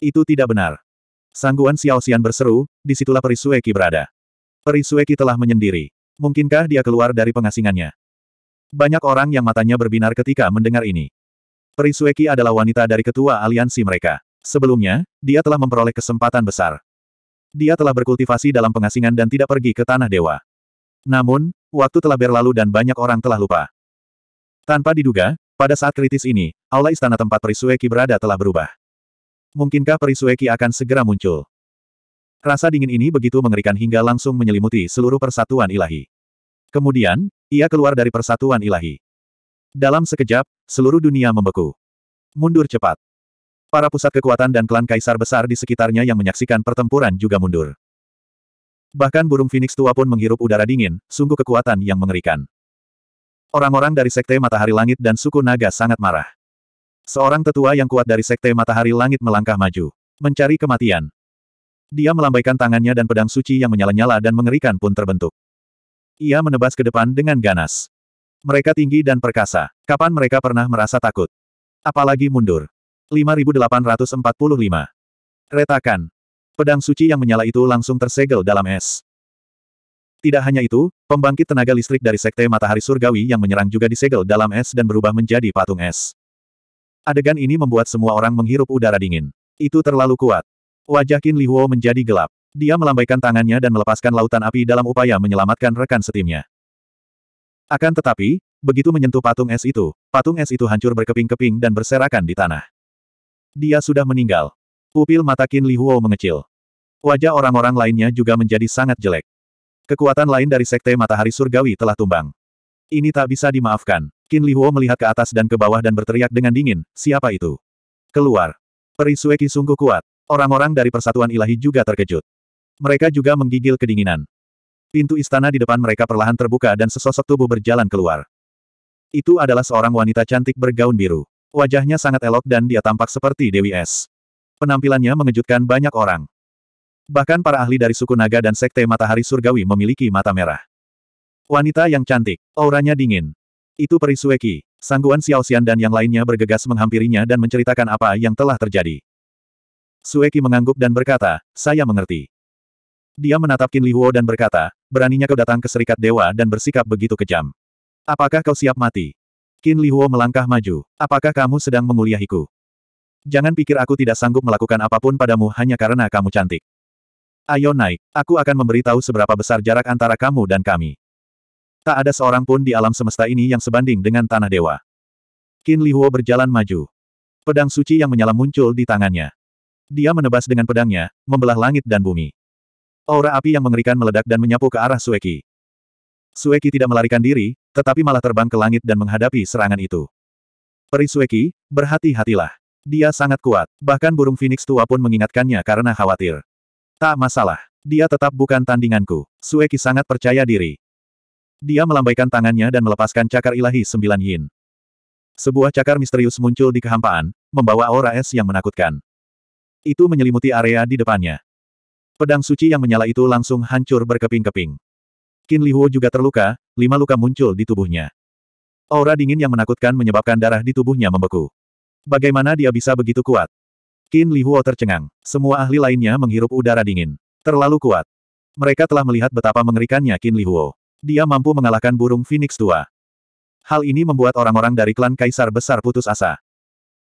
Itu tidak benar. Sangguan Xiaoxian berseru, disitulah Perisueki berada. Perisueki telah menyendiri. Mungkinkah dia keluar dari pengasingannya? Banyak orang yang matanya berbinar ketika mendengar ini. Perisueki adalah wanita dari ketua aliansi mereka. Sebelumnya, dia telah memperoleh kesempatan besar. Dia telah berkultivasi dalam pengasingan dan tidak pergi ke tanah dewa. Namun, waktu telah berlalu dan banyak orang telah lupa. Tanpa diduga, pada saat kritis ini, aula istana tempat Perisueki berada telah berubah. Mungkinkah Perisueki akan segera muncul? Rasa dingin ini begitu mengerikan hingga langsung menyelimuti seluruh persatuan ilahi. Kemudian, ia keluar dari persatuan ilahi. Dalam sekejap, seluruh dunia membeku. Mundur cepat. Para pusat kekuatan dan klan kaisar besar di sekitarnya yang menyaksikan pertempuran juga mundur. Bahkan burung Phoenix tua pun menghirup udara dingin, sungguh kekuatan yang mengerikan. Orang-orang dari Sekte Matahari Langit dan suku naga sangat marah. Seorang tetua yang kuat dari Sekte Matahari Langit melangkah maju. Mencari kematian. Dia melambaikan tangannya dan pedang suci yang menyala-nyala dan mengerikan pun terbentuk. Ia menebas ke depan dengan ganas. Mereka tinggi dan perkasa. Kapan mereka pernah merasa takut? Apalagi mundur. 5845. Retakan. Pedang suci yang menyala itu langsung tersegel dalam es. Tidak hanya itu, pembangkit tenaga listrik dari Sekte Matahari Surgawi yang menyerang juga disegel dalam es dan berubah menjadi patung es. Adegan ini membuat semua orang menghirup udara dingin. Itu terlalu kuat. Wajah Qin Li Huo menjadi gelap. Dia melambaikan tangannya dan melepaskan lautan api dalam upaya menyelamatkan rekan setimnya. Akan tetapi, begitu menyentuh patung es itu, patung es itu hancur berkeping-keping dan berserakan di tanah. Dia sudah meninggal. Pupil mata Qin Li Huo mengecil. Wajah orang-orang lainnya juga menjadi sangat jelek. Kekuatan lain dari Sekte Matahari Surgawi telah tumbang. Ini tak bisa dimaafkan. Qin Li Huo melihat ke atas dan ke bawah dan berteriak dengan dingin, siapa itu? Keluar. Sueki sungguh kuat. Orang-orang dari Persatuan Ilahi juga terkejut. Mereka juga menggigil kedinginan. Pintu istana di depan mereka perlahan terbuka dan sesosok tubuh berjalan keluar. Itu adalah seorang wanita cantik bergaun biru. Wajahnya sangat elok dan dia tampak seperti Dewi Es. Penampilannya mengejutkan banyak orang. Bahkan para ahli dari suku naga dan sekte matahari surgawi memiliki mata merah. Wanita yang cantik, auranya dingin. Itu peri Sueki. Sangguan Xiao Xian dan yang lainnya bergegas menghampirinya dan menceritakan apa yang telah terjadi. Sueki mengangguk dan berkata, saya mengerti. Dia menatap Qin Huo dan berkata, beraninya kau datang ke Serikat Dewa dan bersikap begitu kejam. Apakah kau siap mati? Qin Huo melangkah maju. Apakah kamu sedang menguliahiku? Jangan pikir aku tidak sanggup melakukan apapun padamu hanya karena kamu cantik. Ayo naik, aku akan memberitahu seberapa besar jarak antara kamu dan kami. Tak ada seorang pun di alam semesta ini yang sebanding dengan tanah dewa. Qin Li Huo berjalan maju. Pedang suci yang menyala muncul di tangannya. Dia menebas dengan pedangnya, membelah langit dan bumi. Aura api yang mengerikan meledak dan menyapu ke arah Sueki. Sueki tidak melarikan diri, tetapi malah terbang ke langit dan menghadapi serangan itu. Peri Sueki, berhati-hatilah. Dia sangat kuat, bahkan burung Phoenix tua pun mengingatkannya karena khawatir. Tak masalah. Dia tetap bukan tandinganku. Sueki sangat percaya diri. Dia melambaikan tangannya dan melepaskan cakar ilahi sembilan yin. Sebuah cakar misterius muncul di kehampaan, membawa aura es yang menakutkan. Itu menyelimuti area di depannya. Pedang suci yang menyala itu langsung hancur berkeping-keping. Qin Lihuo juga terluka, lima luka muncul di tubuhnya. Aura dingin yang menakutkan menyebabkan darah di tubuhnya membeku. Bagaimana dia bisa begitu kuat? Qin Lihuo tercengang. Semua ahli lainnya menghirup udara dingin. Terlalu kuat. Mereka telah melihat betapa mengerikannya Qin Lihuo. Dia mampu mengalahkan burung Phoenix tua. Hal ini membuat orang-orang dari klan Kaisar Besar putus asa.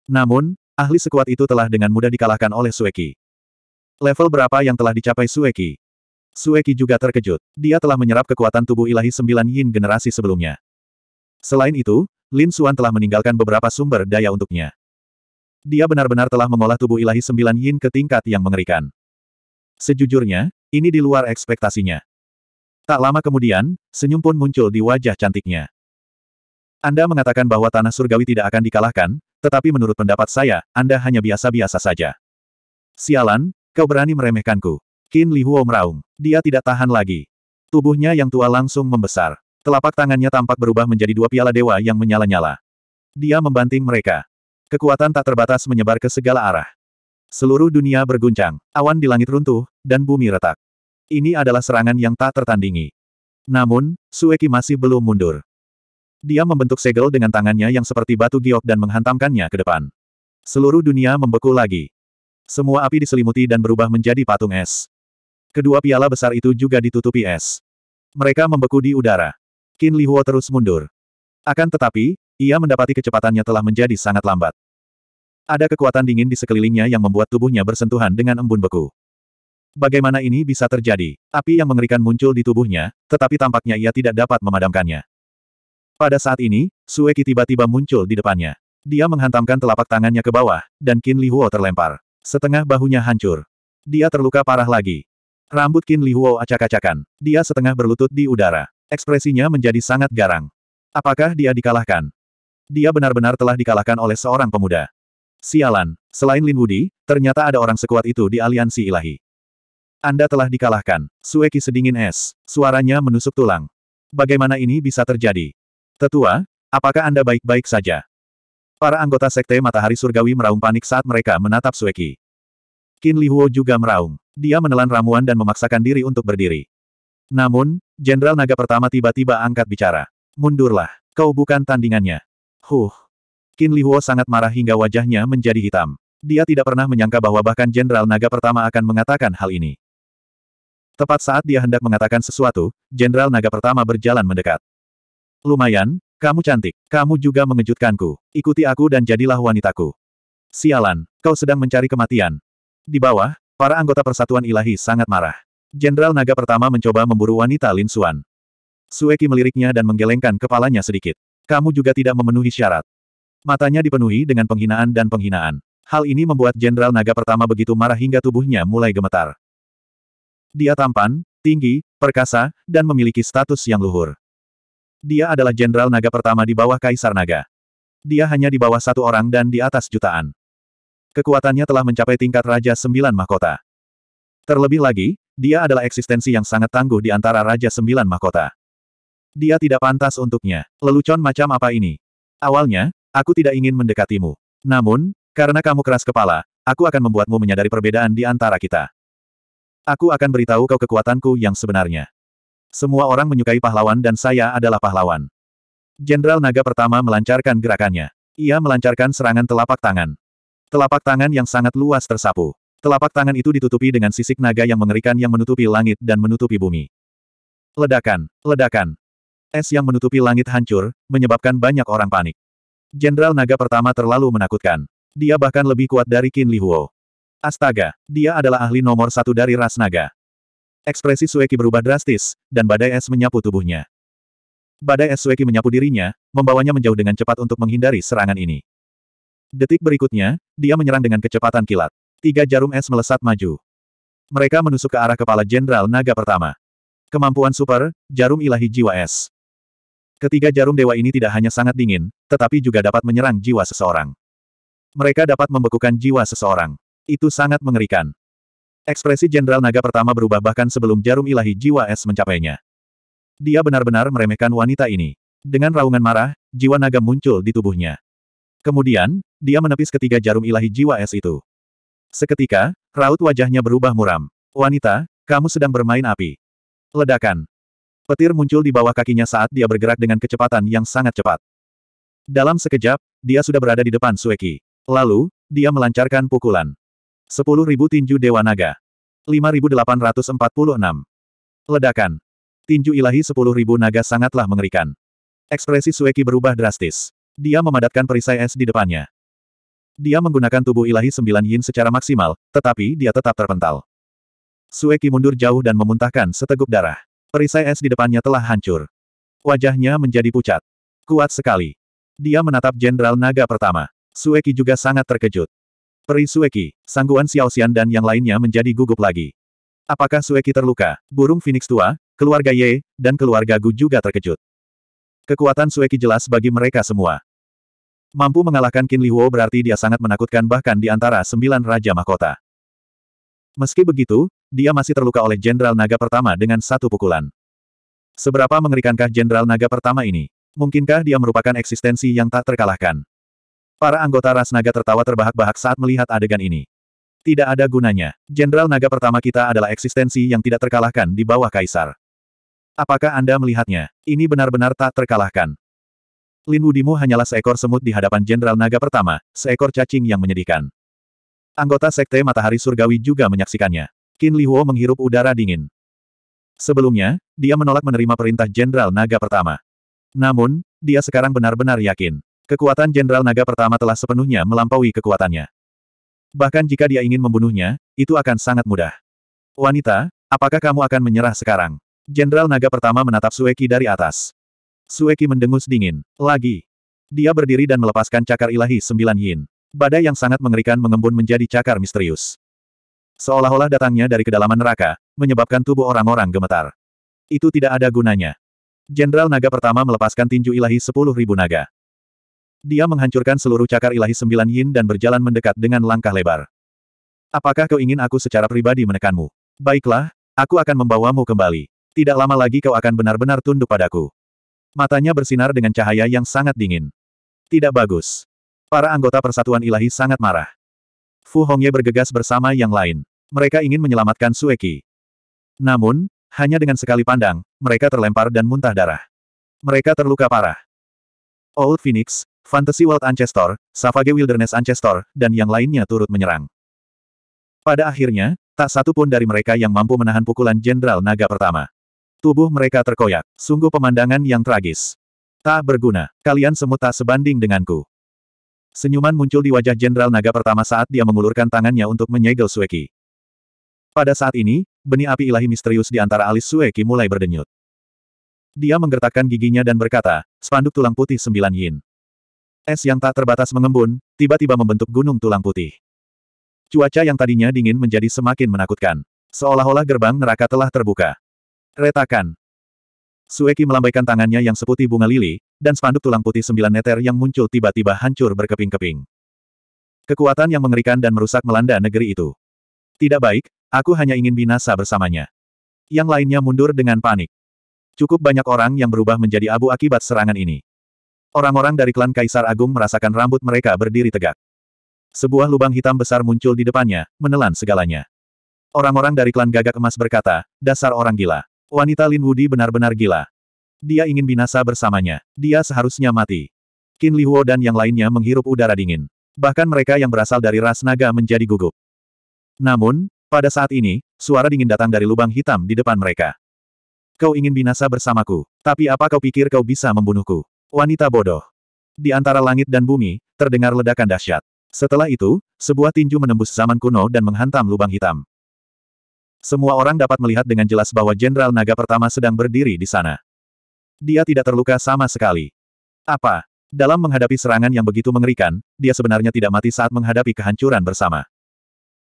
Namun, ahli sekuat itu telah dengan mudah dikalahkan oleh Sueki. Level berapa yang telah dicapai Sueki? Sueki juga terkejut. Dia telah menyerap kekuatan tubuh ilahi sembilan yin generasi sebelumnya. Selain itu, Lin Xuan telah meninggalkan beberapa sumber daya untuknya. Dia benar-benar telah mengolah tubuh ilahi sembilan yin ke tingkat yang mengerikan. Sejujurnya, ini di luar ekspektasinya. Tak lama kemudian, senyum pun muncul di wajah cantiknya. Anda mengatakan bahwa tanah surgawi tidak akan dikalahkan, tetapi menurut pendapat saya, Anda hanya biasa-biasa saja. Sialan, kau berani meremehkanku. Qin Li Huo meraung. Dia tidak tahan lagi. Tubuhnya yang tua langsung membesar. Telapak tangannya tampak berubah menjadi dua piala dewa yang menyala-nyala. Dia membanting mereka. Kekuatan tak terbatas menyebar ke segala arah. Seluruh dunia berguncang, awan di langit runtuh, dan bumi retak. Ini adalah serangan yang tak tertandingi. Namun, Sueki masih belum mundur. Dia membentuk segel dengan tangannya yang seperti batu giok dan menghantamkannya ke depan. Seluruh dunia membeku lagi. Semua api diselimuti dan berubah menjadi patung es. Kedua piala besar itu juga ditutupi es. Mereka membeku di udara. Qin Li Huo terus mundur. Akan tetapi, ia mendapati kecepatannya telah menjadi sangat lambat. Ada kekuatan dingin di sekelilingnya yang membuat tubuhnya bersentuhan dengan embun beku. Bagaimana ini bisa terjadi? Api yang mengerikan muncul di tubuhnya, tetapi tampaknya ia tidak dapat memadamkannya. Pada saat ini, Sueki tiba-tiba muncul di depannya. Dia menghantamkan telapak tangannya ke bawah, dan Qin Li Huo terlempar. Setengah bahunya hancur. Dia terluka parah lagi. Rambut Qin Li Huo acak-acakan. Dia setengah berlutut di udara. Ekspresinya menjadi sangat garang. Apakah dia dikalahkan? Dia benar-benar telah dikalahkan oleh seorang pemuda. Sialan, selain Lin Wudi, ternyata ada orang sekuat itu di aliansi ilahi. Anda telah dikalahkan. Sueki sedingin es. Suaranya menusuk tulang. Bagaimana ini bisa terjadi? Tetua, apakah Anda baik-baik saja? Para anggota Sekte Matahari Surgawi meraung panik saat mereka menatap Sueki. Qin Li juga meraung. Dia menelan ramuan dan memaksakan diri untuk berdiri. Namun, Jenderal Naga pertama tiba-tiba angkat bicara. Mundurlah, kau bukan tandingannya. Huh, Qin Huo sangat marah hingga wajahnya menjadi hitam. Dia tidak pernah menyangka bahwa bahkan Jenderal Naga pertama akan mengatakan hal ini. Tepat saat dia hendak mengatakan sesuatu, Jenderal Naga pertama berjalan mendekat. Lumayan, kamu cantik. Kamu juga mengejutkanku. Ikuti aku dan jadilah wanitaku. Sialan, kau sedang mencari kematian. Di bawah, para anggota Persatuan Ilahi sangat marah. Jenderal Naga pertama mencoba memburu wanita Lin Suan. Sueki meliriknya dan menggelengkan kepalanya sedikit. Kamu juga tidak memenuhi syarat. Matanya dipenuhi dengan penghinaan dan penghinaan. Hal ini membuat Jenderal Naga pertama begitu marah hingga tubuhnya mulai gemetar. Dia tampan, tinggi, perkasa, dan memiliki status yang luhur. Dia adalah Jenderal Naga pertama di bawah Kaisar Naga. Dia hanya di bawah satu orang dan di atas jutaan. Kekuatannya telah mencapai tingkat Raja Sembilan Mahkota. Terlebih lagi, dia adalah eksistensi yang sangat tangguh di antara Raja Sembilan Mahkota. Dia tidak pantas untuknya. Lelucon macam apa ini? Awalnya, Aku tidak ingin mendekatimu. Namun, karena kamu keras kepala, aku akan membuatmu menyadari perbedaan di antara kita. Aku akan beritahu kau kekuatanku yang sebenarnya. Semua orang menyukai pahlawan dan saya adalah pahlawan. Jenderal Naga pertama melancarkan gerakannya. Ia melancarkan serangan telapak tangan. Telapak tangan yang sangat luas tersapu. Telapak tangan itu ditutupi dengan sisik naga yang mengerikan yang menutupi langit dan menutupi bumi. Ledakan, ledakan. Es yang menutupi langit hancur, menyebabkan banyak orang panik. Jenderal naga pertama terlalu menakutkan. Dia bahkan lebih kuat dari Qin Li Huo. Astaga, dia adalah ahli nomor satu dari ras naga. Ekspresi Sueki berubah drastis, dan badai es menyapu tubuhnya. Badai es Sueki menyapu dirinya, membawanya menjauh dengan cepat untuk menghindari serangan ini. Detik berikutnya, dia menyerang dengan kecepatan kilat. Tiga jarum es melesat maju. Mereka menusuk ke arah kepala Jenderal Naga pertama. Kemampuan super, jarum ilahi jiwa es. Ketiga jarum dewa ini tidak hanya sangat dingin, tetapi juga dapat menyerang jiwa seseorang. Mereka dapat membekukan jiwa seseorang. Itu sangat mengerikan. Ekspresi Jenderal Naga pertama berubah bahkan sebelum jarum ilahi jiwa es mencapainya. Dia benar-benar meremehkan wanita ini. Dengan raungan marah, jiwa naga muncul di tubuhnya. Kemudian, dia menepis ketiga jarum ilahi jiwa es itu. Seketika, raut wajahnya berubah muram. Wanita, kamu sedang bermain api. Ledakan. Petir muncul di bawah kakinya saat dia bergerak dengan kecepatan yang sangat cepat. Dalam sekejap, dia sudah berada di depan Sueki. Lalu, dia melancarkan pukulan. 10.000 tinju Dewa Naga. 5.846. Ledakan. Tinju ilahi 10.000 naga sangatlah mengerikan. Ekspresi Sueki berubah drastis. Dia memadatkan perisai es di depannya. Dia menggunakan tubuh ilahi sembilan yin secara maksimal, tetapi dia tetap terpental. Sueki mundur jauh dan memuntahkan seteguk darah. Perisai es di depannya telah hancur. Wajahnya menjadi pucat. Kuat sekali. Dia menatap Jenderal Naga pertama. Sueki juga sangat terkejut. Peri Sueki, Sangguan Xian dan yang lainnya menjadi gugup lagi. Apakah Sueki terluka? Burung Phoenix tua, keluarga Ye, dan keluarga Gu juga terkejut. Kekuatan Sueki jelas bagi mereka semua. Mampu mengalahkan Qin Liwo berarti dia sangat menakutkan bahkan di antara sembilan Raja Mahkota. Meski begitu, dia masih terluka oleh Jenderal Naga Pertama dengan satu pukulan. Seberapa mengerikankah Jenderal Naga Pertama ini? Mungkinkah dia merupakan eksistensi yang tak terkalahkan? Para anggota ras naga tertawa terbahak-bahak saat melihat adegan ini. Tidak ada gunanya. Jenderal naga pertama kita adalah eksistensi yang tidak terkalahkan di bawah kaisar. Apakah Anda melihatnya? Ini benar-benar tak terkalahkan. Lin Wudimu hanyalah seekor semut di hadapan Jenderal Naga Pertama, seekor cacing yang menyedihkan. Anggota Sekte Matahari Surgawi juga menyaksikannya. Qin Li Huo menghirup udara dingin. Sebelumnya, dia menolak menerima perintah Jenderal Naga Pertama. Namun, dia sekarang benar-benar yakin. Kekuatan Jenderal Naga Pertama telah sepenuhnya melampaui kekuatannya. Bahkan jika dia ingin membunuhnya, itu akan sangat mudah. Wanita, apakah kamu akan menyerah sekarang? Jenderal Naga Pertama menatap Sueki dari atas. Sueki mendengus dingin. Lagi. Dia berdiri dan melepaskan cakar ilahi sembilan yin. Badai yang sangat mengerikan mengembun menjadi cakar misterius. Seolah-olah datangnya dari kedalaman neraka, menyebabkan tubuh orang-orang gemetar. Itu tidak ada gunanya. Jenderal naga pertama melepaskan tinju ilahi sepuluh ribu naga. Dia menghancurkan seluruh cakar ilahi sembilan yin dan berjalan mendekat dengan langkah lebar. Apakah kau ingin aku secara pribadi menekanmu? Baiklah, aku akan membawamu kembali. Tidak lama lagi kau akan benar-benar tunduk padaku. Matanya bersinar dengan cahaya yang sangat dingin. Tidak bagus. Para anggota Persatuan Ilahi sangat marah. Fu Hongye bergegas bersama yang lain. Mereka ingin menyelamatkan Sueki. Namun, hanya dengan sekali pandang, mereka terlempar dan muntah darah. Mereka terluka parah. Old Phoenix, Fantasy World Ancestor, Savage Wilderness Ancestor, dan yang lainnya turut menyerang. Pada akhirnya, tak satu pun dari mereka yang mampu menahan pukulan Jenderal Naga pertama. Tubuh mereka terkoyak, sungguh pemandangan yang tragis. Tak berguna, kalian semua tak sebanding denganku. Senyuman muncul di wajah Jenderal Naga pertama saat dia mengulurkan tangannya untuk menyegel Sueki. Pada saat ini, benih api ilahi misterius di antara alis Sueki mulai berdenyut. Dia menggertakkan giginya dan berkata, spanduk tulang putih sembilan yin. Es yang tak terbatas mengembun, tiba-tiba membentuk gunung tulang putih. Cuaca yang tadinya dingin menjadi semakin menakutkan. Seolah-olah gerbang neraka telah terbuka. Retakan. Sueki melambaikan tangannya yang seputih bunga lili, dan spanduk tulang putih sembilan neter yang muncul tiba-tiba hancur berkeping-keping. Kekuatan yang mengerikan dan merusak melanda negeri itu. Tidak baik, Aku hanya ingin binasa bersamanya. Yang lainnya mundur dengan panik. Cukup banyak orang yang berubah menjadi abu akibat serangan ini. Orang-orang dari klan Kaisar Agung merasakan rambut mereka berdiri tegak. Sebuah lubang hitam besar muncul di depannya, menelan segalanya. Orang-orang dari klan gagak emas berkata, dasar orang gila. Wanita Lin Wudi benar-benar gila. Dia ingin binasa bersamanya. Dia seharusnya mati. Qin Li Huo dan yang lainnya menghirup udara dingin. Bahkan mereka yang berasal dari ras naga menjadi gugup. Namun, pada saat ini, suara dingin datang dari lubang hitam di depan mereka. Kau ingin binasa bersamaku, tapi apa kau pikir kau bisa membunuhku? Wanita bodoh. Di antara langit dan bumi, terdengar ledakan dahsyat. Setelah itu, sebuah tinju menembus zaman kuno dan menghantam lubang hitam. Semua orang dapat melihat dengan jelas bahwa Jenderal Naga pertama sedang berdiri di sana. Dia tidak terluka sama sekali. Apa? Dalam menghadapi serangan yang begitu mengerikan, dia sebenarnya tidak mati saat menghadapi kehancuran bersama.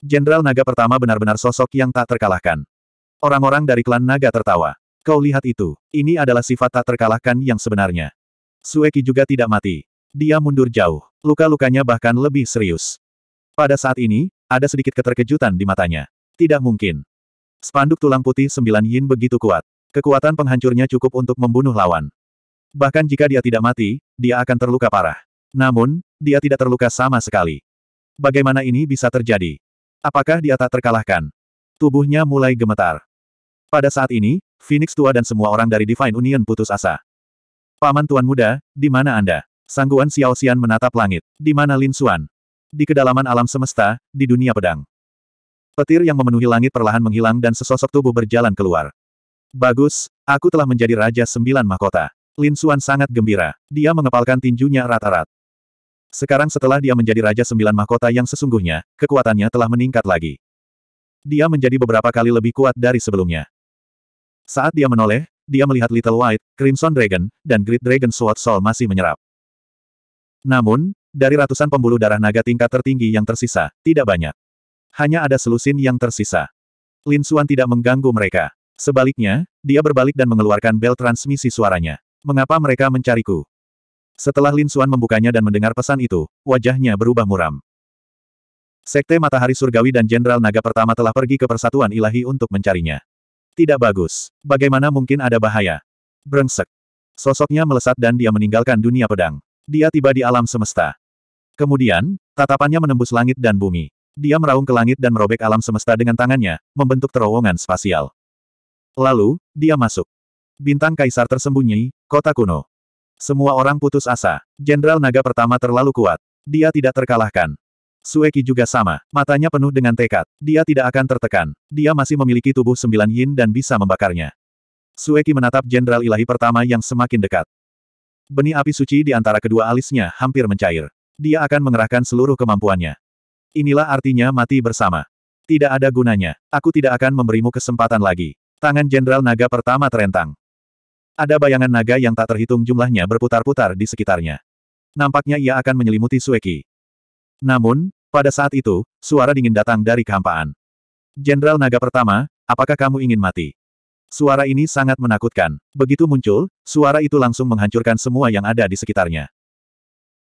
Jenderal naga pertama benar-benar sosok yang tak terkalahkan. Orang-orang dari klan naga tertawa. Kau lihat itu, ini adalah sifat tak terkalahkan yang sebenarnya. Sueki juga tidak mati. Dia mundur jauh. Luka-lukanya bahkan lebih serius. Pada saat ini, ada sedikit keterkejutan di matanya. Tidak mungkin. Spanduk tulang putih sembilan yin begitu kuat. Kekuatan penghancurnya cukup untuk membunuh lawan. Bahkan jika dia tidak mati, dia akan terluka parah. Namun, dia tidak terluka sama sekali. Bagaimana ini bisa terjadi? Apakah dia tak terkalahkan? Tubuhnya mulai gemetar. Pada saat ini, Phoenix tua dan semua orang dari Divine Union putus asa. Paman Tuan Muda, di mana Anda? Sangguan Xiao Xian menatap langit. Di mana Lin Xuan? Di kedalaman alam semesta, di dunia pedang. Petir yang memenuhi langit perlahan menghilang dan sesosok tubuh berjalan keluar. Bagus, aku telah menjadi Raja Sembilan Mahkota. Lin Xuan sangat gembira. Dia mengepalkan tinjunya rata rata sekarang setelah dia menjadi Raja Sembilan Mahkota yang sesungguhnya, kekuatannya telah meningkat lagi. Dia menjadi beberapa kali lebih kuat dari sebelumnya. Saat dia menoleh, dia melihat Little White, Crimson Dragon, dan Great Dragon Sword Soul masih menyerap. Namun, dari ratusan pembuluh darah naga tingkat tertinggi yang tersisa, tidak banyak. Hanya ada selusin yang tersisa. Lin Xuan tidak mengganggu mereka. Sebaliknya, dia berbalik dan mengeluarkan bel transmisi suaranya. Mengapa mereka mencariku? Setelah Lin Suan membukanya dan mendengar pesan itu, wajahnya berubah muram. Sekte Matahari Surgawi dan Jenderal Naga pertama telah pergi ke Persatuan Ilahi untuk mencarinya. Tidak bagus. Bagaimana mungkin ada bahaya? Brengsek. Sosoknya melesat dan dia meninggalkan dunia pedang. Dia tiba di alam semesta. Kemudian, tatapannya menembus langit dan bumi. Dia meraung ke langit dan merobek alam semesta dengan tangannya, membentuk terowongan spasial. Lalu, dia masuk. Bintang Kaisar tersembunyi, kota kuno. Semua orang putus asa. Jenderal naga pertama terlalu kuat. Dia tidak terkalahkan. Sueki juga sama. Matanya penuh dengan tekad. Dia tidak akan tertekan. Dia masih memiliki tubuh sembilan yin dan bisa membakarnya. Sueki menatap Jenderal Ilahi pertama yang semakin dekat. Benih api suci di antara kedua alisnya hampir mencair. Dia akan mengerahkan seluruh kemampuannya. Inilah artinya mati bersama. Tidak ada gunanya. Aku tidak akan memberimu kesempatan lagi. Tangan Jenderal Naga pertama terentang. Ada bayangan naga yang tak terhitung jumlahnya berputar-putar di sekitarnya. Nampaknya ia akan menyelimuti Sueki. Namun, pada saat itu, suara dingin datang dari kehampaan. Jenderal naga pertama, apakah kamu ingin mati? Suara ini sangat menakutkan. Begitu muncul, suara itu langsung menghancurkan semua yang ada di sekitarnya.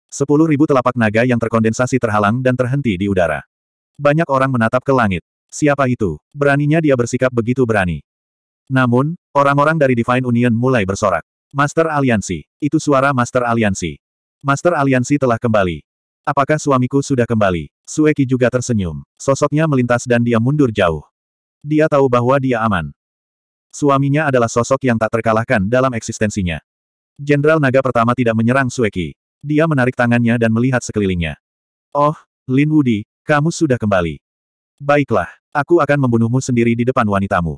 Sepuluh ribu telapak naga yang terkondensasi terhalang dan terhenti di udara. Banyak orang menatap ke langit. Siapa itu? Beraninya dia bersikap begitu berani. Namun, orang-orang dari Divine Union mulai bersorak. Master Aliansi. Itu suara Master Aliansi. Master Aliansi telah kembali. Apakah suamiku sudah kembali? Sueki juga tersenyum. Sosoknya melintas dan dia mundur jauh. Dia tahu bahwa dia aman. Suaminya adalah sosok yang tak terkalahkan dalam eksistensinya. Jenderal naga pertama tidak menyerang Sueki. Dia menarik tangannya dan melihat sekelilingnya. Oh, Lin Wudi, kamu sudah kembali. Baiklah, aku akan membunuhmu sendiri di depan wanitamu.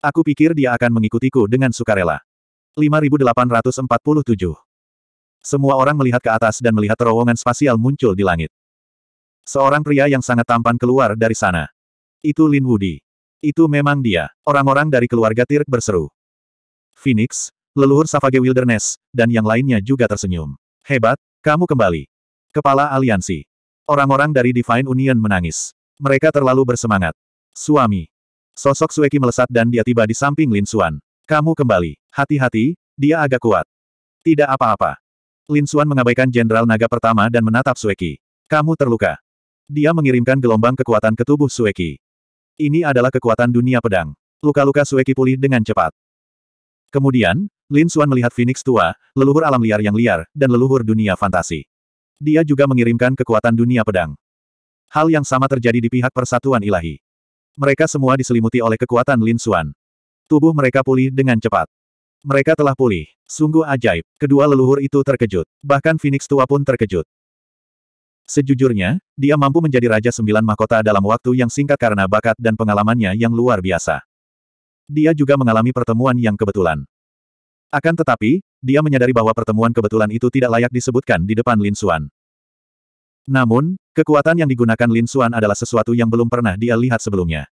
Aku pikir dia akan mengikutiku dengan sukarela. 5847 Semua orang melihat ke atas dan melihat terowongan spasial muncul di langit. Seorang pria yang sangat tampan keluar dari sana. Itu Lin Woody. Itu memang dia. Orang-orang dari keluarga Tirk berseru. Phoenix, leluhur Savage Wilderness, dan yang lainnya juga tersenyum. Hebat, kamu kembali. Kepala aliansi. Orang-orang dari Divine Union menangis. Mereka terlalu bersemangat. Suami, Sosok Sueki melesat dan dia tiba di samping Lin Xuan. Kamu kembali. Hati-hati, dia agak kuat. Tidak apa-apa. Lin Xuan mengabaikan Jenderal Naga pertama dan menatap Sueki. Kamu terluka. Dia mengirimkan gelombang kekuatan ke tubuh Sueki. Ini adalah kekuatan dunia pedang. Luka-luka Sueki pulih dengan cepat. Kemudian, Lin Xuan melihat Phoenix tua, leluhur alam liar yang liar, dan leluhur dunia fantasi. Dia juga mengirimkan kekuatan dunia pedang. Hal yang sama terjadi di pihak persatuan ilahi. Mereka semua diselimuti oleh kekuatan Lin Xuan. Tubuh mereka pulih dengan cepat. Mereka telah pulih. Sungguh ajaib. Kedua leluhur itu terkejut. Bahkan Phoenix tua pun terkejut. Sejujurnya, dia mampu menjadi Raja Sembilan Mahkota dalam waktu yang singkat karena bakat dan pengalamannya yang luar biasa. Dia juga mengalami pertemuan yang kebetulan. Akan tetapi, dia menyadari bahwa pertemuan kebetulan itu tidak layak disebutkan di depan Lin Xuan. Namun, kekuatan yang digunakan Lin Xuan adalah sesuatu yang belum pernah dia lihat sebelumnya.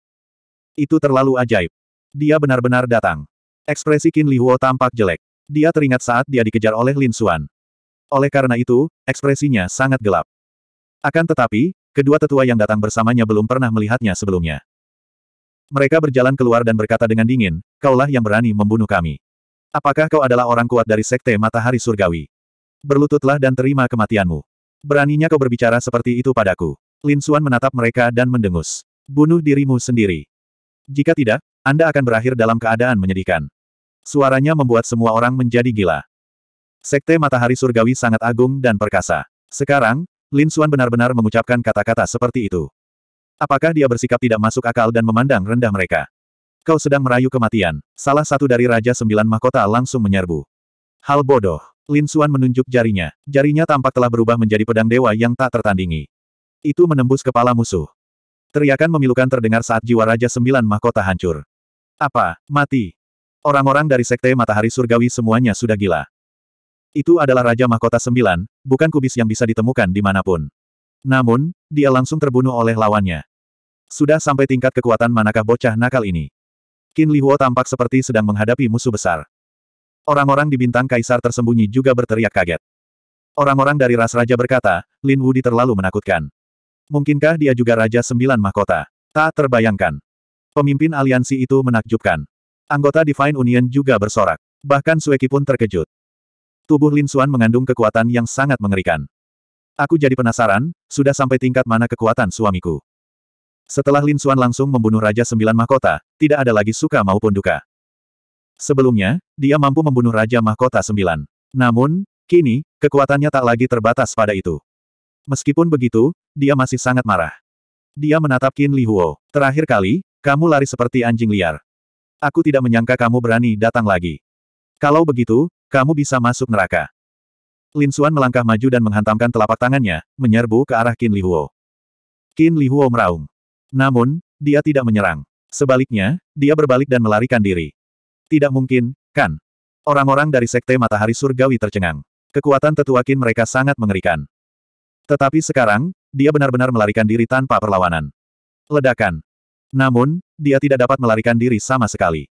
Itu terlalu ajaib. Dia benar-benar datang. Ekspresi Qin Li Huo tampak jelek. Dia teringat saat dia dikejar oleh Lin Xuan. Oleh karena itu, ekspresinya sangat gelap. Akan tetapi, kedua tetua yang datang bersamanya belum pernah melihatnya sebelumnya. Mereka berjalan keluar dan berkata dengan dingin, kaulah yang berani membunuh kami. Apakah kau adalah orang kuat dari Sekte Matahari Surgawi? Berlututlah dan terima kematianmu. Beraninya kau berbicara seperti itu padaku. Lin Xuan menatap mereka dan mendengus. Bunuh dirimu sendiri. Jika tidak, Anda akan berakhir dalam keadaan menyedihkan. Suaranya membuat semua orang menjadi gila. Sekte Matahari Surgawi sangat agung dan perkasa. Sekarang, Lin Xuan benar-benar mengucapkan kata-kata seperti itu. Apakah dia bersikap tidak masuk akal dan memandang rendah mereka? Kau sedang merayu kematian. Salah satu dari Raja Sembilan Mahkota langsung menyerbu. Hal bodoh. Lin Suan menunjuk jarinya. Jarinya tampak telah berubah menjadi pedang dewa yang tak tertandingi. Itu menembus kepala musuh. Teriakan memilukan terdengar saat jiwa Raja Sembilan Mahkota hancur. Apa? Mati. Orang-orang dari Sekte Matahari Surgawi semuanya sudah gila. Itu adalah Raja Mahkota Sembilan, bukan kubis yang bisa ditemukan di manapun. Namun, dia langsung terbunuh oleh lawannya. Sudah sampai tingkat kekuatan manakah bocah nakal ini? Qin Lihuo tampak seperti sedang menghadapi musuh besar. Orang-orang di bintang kaisar tersembunyi juga berteriak kaget. Orang-orang dari ras raja berkata, Lin Wudi terlalu menakutkan. Mungkinkah dia juga raja sembilan mahkota? Tak terbayangkan. Pemimpin aliansi itu menakjubkan. Anggota Divine Union juga bersorak. Bahkan Sueki pun terkejut. Tubuh Lin Xuan mengandung kekuatan yang sangat mengerikan. Aku jadi penasaran, sudah sampai tingkat mana kekuatan suamiku. Setelah Lin Xuan langsung membunuh Raja Sembilan Mahkota, tidak ada lagi suka maupun duka. Sebelumnya, dia mampu membunuh Raja Mahkota Sembilan. Namun, kini, kekuatannya tak lagi terbatas pada itu. Meskipun begitu, dia masih sangat marah. Dia menatap Qin Li Huo. Terakhir kali, kamu lari seperti anjing liar. Aku tidak menyangka kamu berani datang lagi. Kalau begitu, kamu bisa masuk neraka. Lin Xuan melangkah maju dan menghantamkan telapak tangannya, menyerbu ke arah Qin Li Huo. Qin Li Huo meraung. Namun, dia tidak menyerang. Sebaliknya, dia berbalik dan melarikan diri. Tidak mungkin, kan? Orang-orang dari Sekte Matahari Surgawi tercengang. Kekuatan tetua kin mereka sangat mengerikan. Tetapi sekarang, dia benar-benar melarikan diri tanpa perlawanan. Ledakan. Namun, dia tidak dapat melarikan diri sama sekali.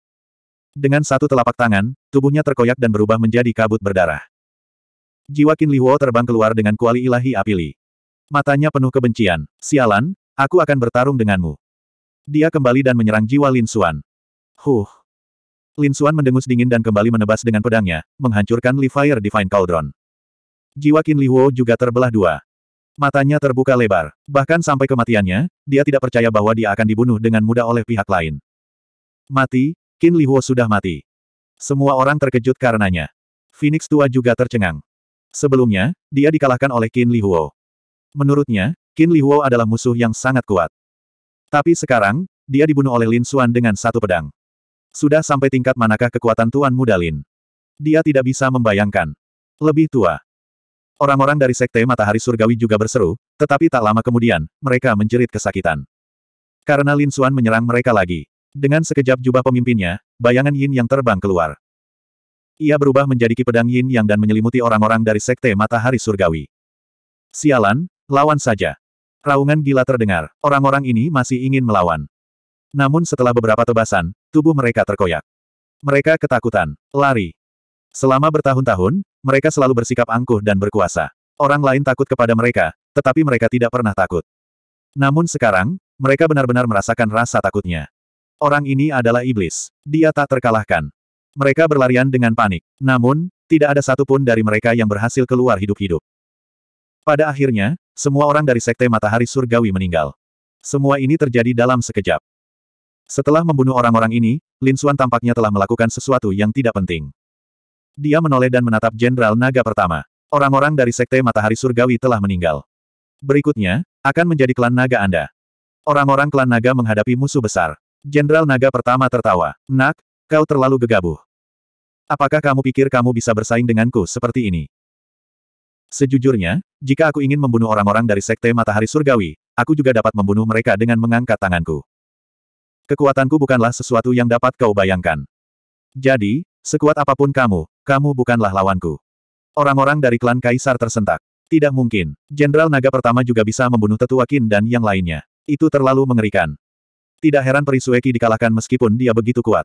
Dengan satu telapak tangan, tubuhnya terkoyak dan berubah menjadi kabut berdarah. Jiwa Qin Liwo terbang keluar dengan kuali ilahi apili. Matanya penuh kebencian. Sialan, aku akan bertarung denganmu. Dia kembali dan menyerang jiwa Lin Xuan. Huh. Lin Xuan mendengus dingin dan kembali menebas dengan pedangnya, menghancurkan Li Fire Divine Cauldron. Jiwa Qin Li Huo juga terbelah dua. Matanya terbuka lebar. Bahkan sampai kematiannya, dia tidak percaya bahwa dia akan dibunuh dengan mudah oleh pihak lain. Mati, Qin Li Huo sudah mati. Semua orang terkejut karenanya. Phoenix tua juga tercengang. Sebelumnya, dia dikalahkan oleh Qin Li Huo. Menurutnya, Qin Li Huo adalah musuh yang sangat kuat. Tapi sekarang, dia dibunuh oleh Lin Xuan dengan satu pedang. Sudah sampai tingkat manakah kekuatan Tuan Mudalin? Dia tidak bisa membayangkan. Lebih tua. Orang-orang dari Sekte Matahari Surgawi juga berseru, tetapi tak lama kemudian, mereka menjerit kesakitan. Karena Lin Suan menyerang mereka lagi. Dengan sekejap jubah pemimpinnya, bayangan Yin yang terbang keluar. Ia berubah menjadi kipedang Yin yang dan menyelimuti orang-orang dari Sekte Matahari Surgawi. Sialan, lawan saja. Raungan gila terdengar, orang-orang ini masih ingin melawan. Namun setelah beberapa tebasan, Tubuh mereka terkoyak. Mereka ketakutan. Lari. Selama bertahun-tahun, mereka selalu bersikap angkuh dan berkuasa. Orang lain takut kepada mereka, tetapi mereka tidak pernah takut. Namun sekarang, mereka benar-benar merasakan rasa takutnya. Orang ini adalah iblis. Dia tak terkalahkan. Mereka berlarian dengan panik. Namun, tidak ada satupun dari mereka yang berhasil keluar hidup-hidup. Pada akhirnya, semua orang dari Sekte Matahari Surgawi meninggal. Semua ini terjadi dalam sekejap. Setelah membunuh orang-orang ini, Lin Xuan tampaknya telah melakukan sesuatu yang tidak penting. Dia menoleh dan menatap Jenderal Naga pertama. Orang-orang dari Sekte Matahari Surgawi telah meninggal. Berikutnya, akan menjadi klan naga Anda. Orang-orang klan naga menghadapi musuh besar. Jenderal Naga pertama tertawa. Nak, kau terlalu gegabah. Apakah kamu pikir kamu bisa bersaing denganku seperti ini? Sejujurnya, jika aku ingin membunuh orang-orang dari Sekte Matahari Surgawi, aku juga dapat membunuh mereka dengan mengangkat tanganku. Kekuatanku bukanlah sesuatu yang dapat kau bayangkan. Jadi, sekuat apapun kamu, kamu bukanlah lawanku. Orang-orang dari klan Kaisar tersentak. Tidak mungkin. Jenderal naga pertama juga bisa membunuh tetua Qin dan yang lainnya. Itu terlalu mengerikan. Tidak heran Perisueki dikalahkan meskipun dia begitu kuat.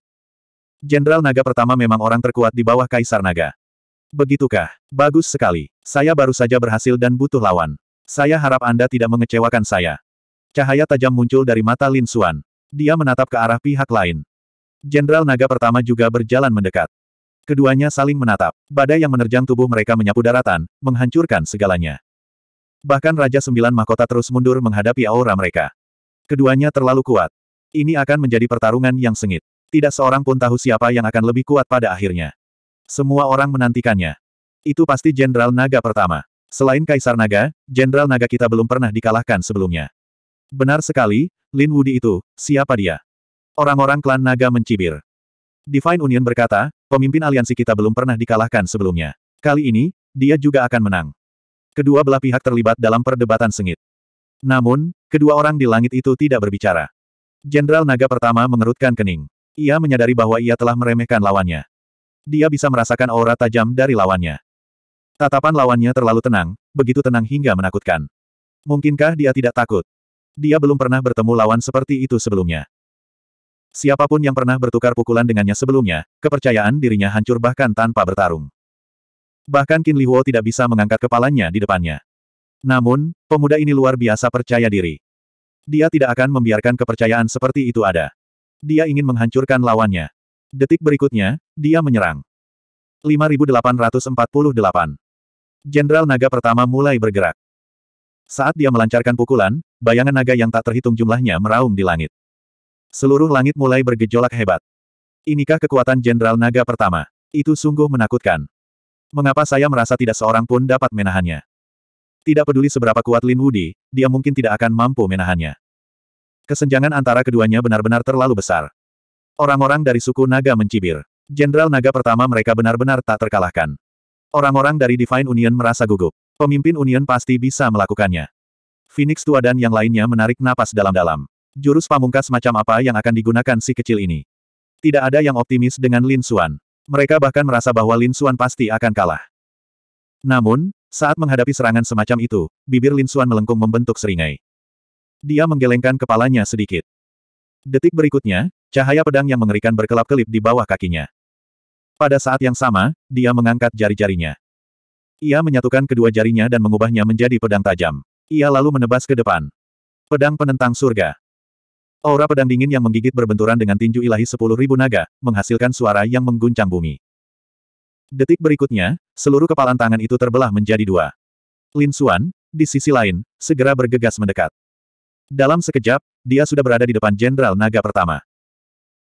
Jenderal naga pertama memang orang terkuat di bawah Kaisar Naga. Begitukah? Bagus sekali. Saya baru saja berhasil dan butuh lawan. Saya harap Anda tidak mengecewakan saya. Cahaya tajam muncul dari mata Lin Suan. Dia menatap ke arah pihak lain. Jenderal naga pertama juga berjalan mendekat. Keduanya saling menatap. Badai yang menerjang tubuh mereka menyapu daratan, menghancurkan segalanya. Bahkan Raja Sembilan Mahkota terus mundur menghadapi aura mereka. Keduanya terlalu kuat. Ini akan menjadi pertarungan yang sengit. Tidak seorang pun tahu siapa yang akan lebih kuat pada akhirnya. Semua orang menantikannya. Itu pasti Jenderal Naga pertama. Selain Kaisar Naga, Jenderal Naga kita belum pernah dikalahkan sebelumnya. Benar sekali, Lin Wudi itu, siapa dia? Orang-orang klan naga mencibir. Divine Union berkata, pemimpin aliansi kita belum pernah dikalahkan sebelumnya. Kali ini, dia juga akan menang. Kedua belah pihak terlibat dalam perdebatan sengit. Namun, kedua orang di langit itu tidak berbicara. Jenderal naga pertama mengerutkan kening. Ia menyadari bahwa ia telah meremehkan lawannya. Dia bisa merasakan aura tajam dari lawannya. Tatapan lawannya terlalu tenang, begitu tenang hingga menakutkan. Mungkinkah dia tidak takut? Dia belum pernah bertemu lawan seperti itu sebelumnya. Siapapun yang pernah bertukar pukulan dengannya sebelumnya, kepercayaan dirinya hancur bahkan tanpa bertarung. Bahkan Qin Liwo tidak bisa mengangkat kepalanya di depannya. Namun, pemuda ini luar biasa percaya diri. Dia tidak akan membiarkan kepercayaan seperti itu ada. Dia ingin menghancurkan lawannya. Detik berikutnya, dia menyerang. 5848. Jenderal naga pertama mulai bergerak. Saat dia melancarkan pukulan, bayangan naga yang tak terhitung jumlahnya meraung di langit. Seluruh langit mulai bergejolak hebat. Inikah kekuatan Jenderal Naga pertama? Itu sungguh menakutkan. Mengapa saya merasa tidak seorang pun dapat menahannya? Tidak peduli seberapa kuat Lin Wudi, dia mungkin tidak akan mampu menahannya. Kesenjangan antara keduanya benar-benar terlalu besar. Orang-orang dari suku Naga mencibir. Jenderal Naga pertama mereka benar-benar tak terkalahkan. Orang-orang dari Divine Union merasa gugup. Pemimpin Union pasti bisa melakukannya. Phoenix tua dan yang lainnya menarik napas dalam-dalam. Jurus pamungkas macam apa yang akan digunakan si kecil ini? Tidak ada yang optimis dengan Lin Xuan. Mereka bahkan merasa bahwa Lin Xuan pasti akan kalah. Namun, saat menghadapi serangan semacam itu, bibir Lin Xuan melengkung membentuk seringai. Dia menggelengkan kepalanya sedikit. Detik berikutnya, cahaya pedang yang mengerikan berkelap-kelip di bawah kakinya. Pada saat yang sama, dia mengangkat jari-jarinya. Ia menyatukan kedua jarinya dan mengubahnya menjadi pedang tajam. Ia lalu menebas ke depan. Pedang penentang surga. Aura pedang dingin yang menggigit berbenturan dengan tinju ilahi sepuluh ribu naga, menghasilkan suara yang mengguncang bumi. Detik berikutnya, seluruh kepalan tangan itu terbelah menjadi dua. Lin Xuan, di sisi lain, segera bergegas mendekat. Dalam sekejap, dia sudah berada di depan Jenderal Naga pertama.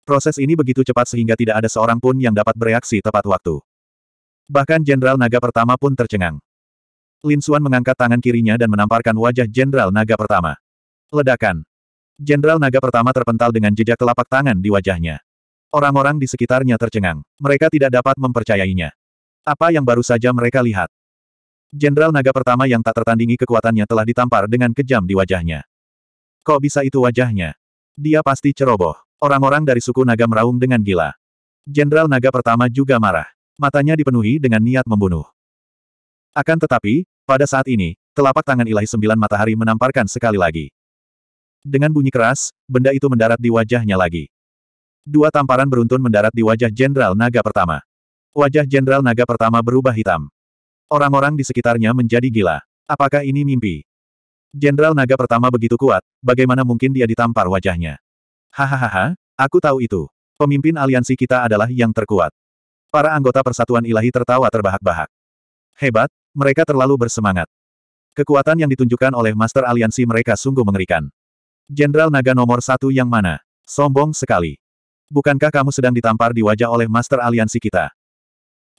Proses ini begitu cepat sehingga tidak ada seorang pun yang dapat bereaksi tepat waktu. Bahkan Jenderal Naga pertama pun tercengang. Lin Suan mengangkat tangan kirinya dan menamparkan wajah Jenderal Naga pertama. Ledakan. Jenderal Naga pertama terpental dengan jejak telapak tangan di wajahnya. Orang-orang di sekitarnya tercengang. Mereka tidak dapat mempercayainya. Apa yang baru saja mereka lihat? Jenderal Naga pertama yang tak tertandingi kekuatannya telah ditampar dengan kejam di wajahnya. Kok bisa itu wajahnya? Dia pasti ceroboh. Orang-orang dari suku Naga meraung dengan gila. Jenderal Naga pertama juga marah. Matanya dipenuhi dengan niat membunuh. Akan tetapi, pada saat ini, telapak tangan ilahi sembilan matahari menamparkan sekali lagi. Dengan bunyi keras, benda itu mendarat di wajahnya lagi. Dua tamparan beruntun mendarat di wajah Jenderal Naga pertama. Wajah Jenderal Naga pertama berubah hitam. Orang-orang di sekitarnya menjadi gila. Apakah ini mimpi? Jenderal Naga pertama begitu kuat, bagaimana mungkin dia ditampar wajahnya? Hahaha, aku tahu itu. Pemimpin aliansi kita adalah yang terkuat. Para anggota Persatuan Ilahi tertawa terbahak-bahak. Hebat, mereka terlalu bersemangat. Kekuatan yang ditunjukkan oleh Master Aliansi mereka sungguh mengerikan. Jenderal naga nomor satu yang mana? Sombong sekali. Bukankah kamu sedang ditampar di wajah oleh Master Aliansi kita?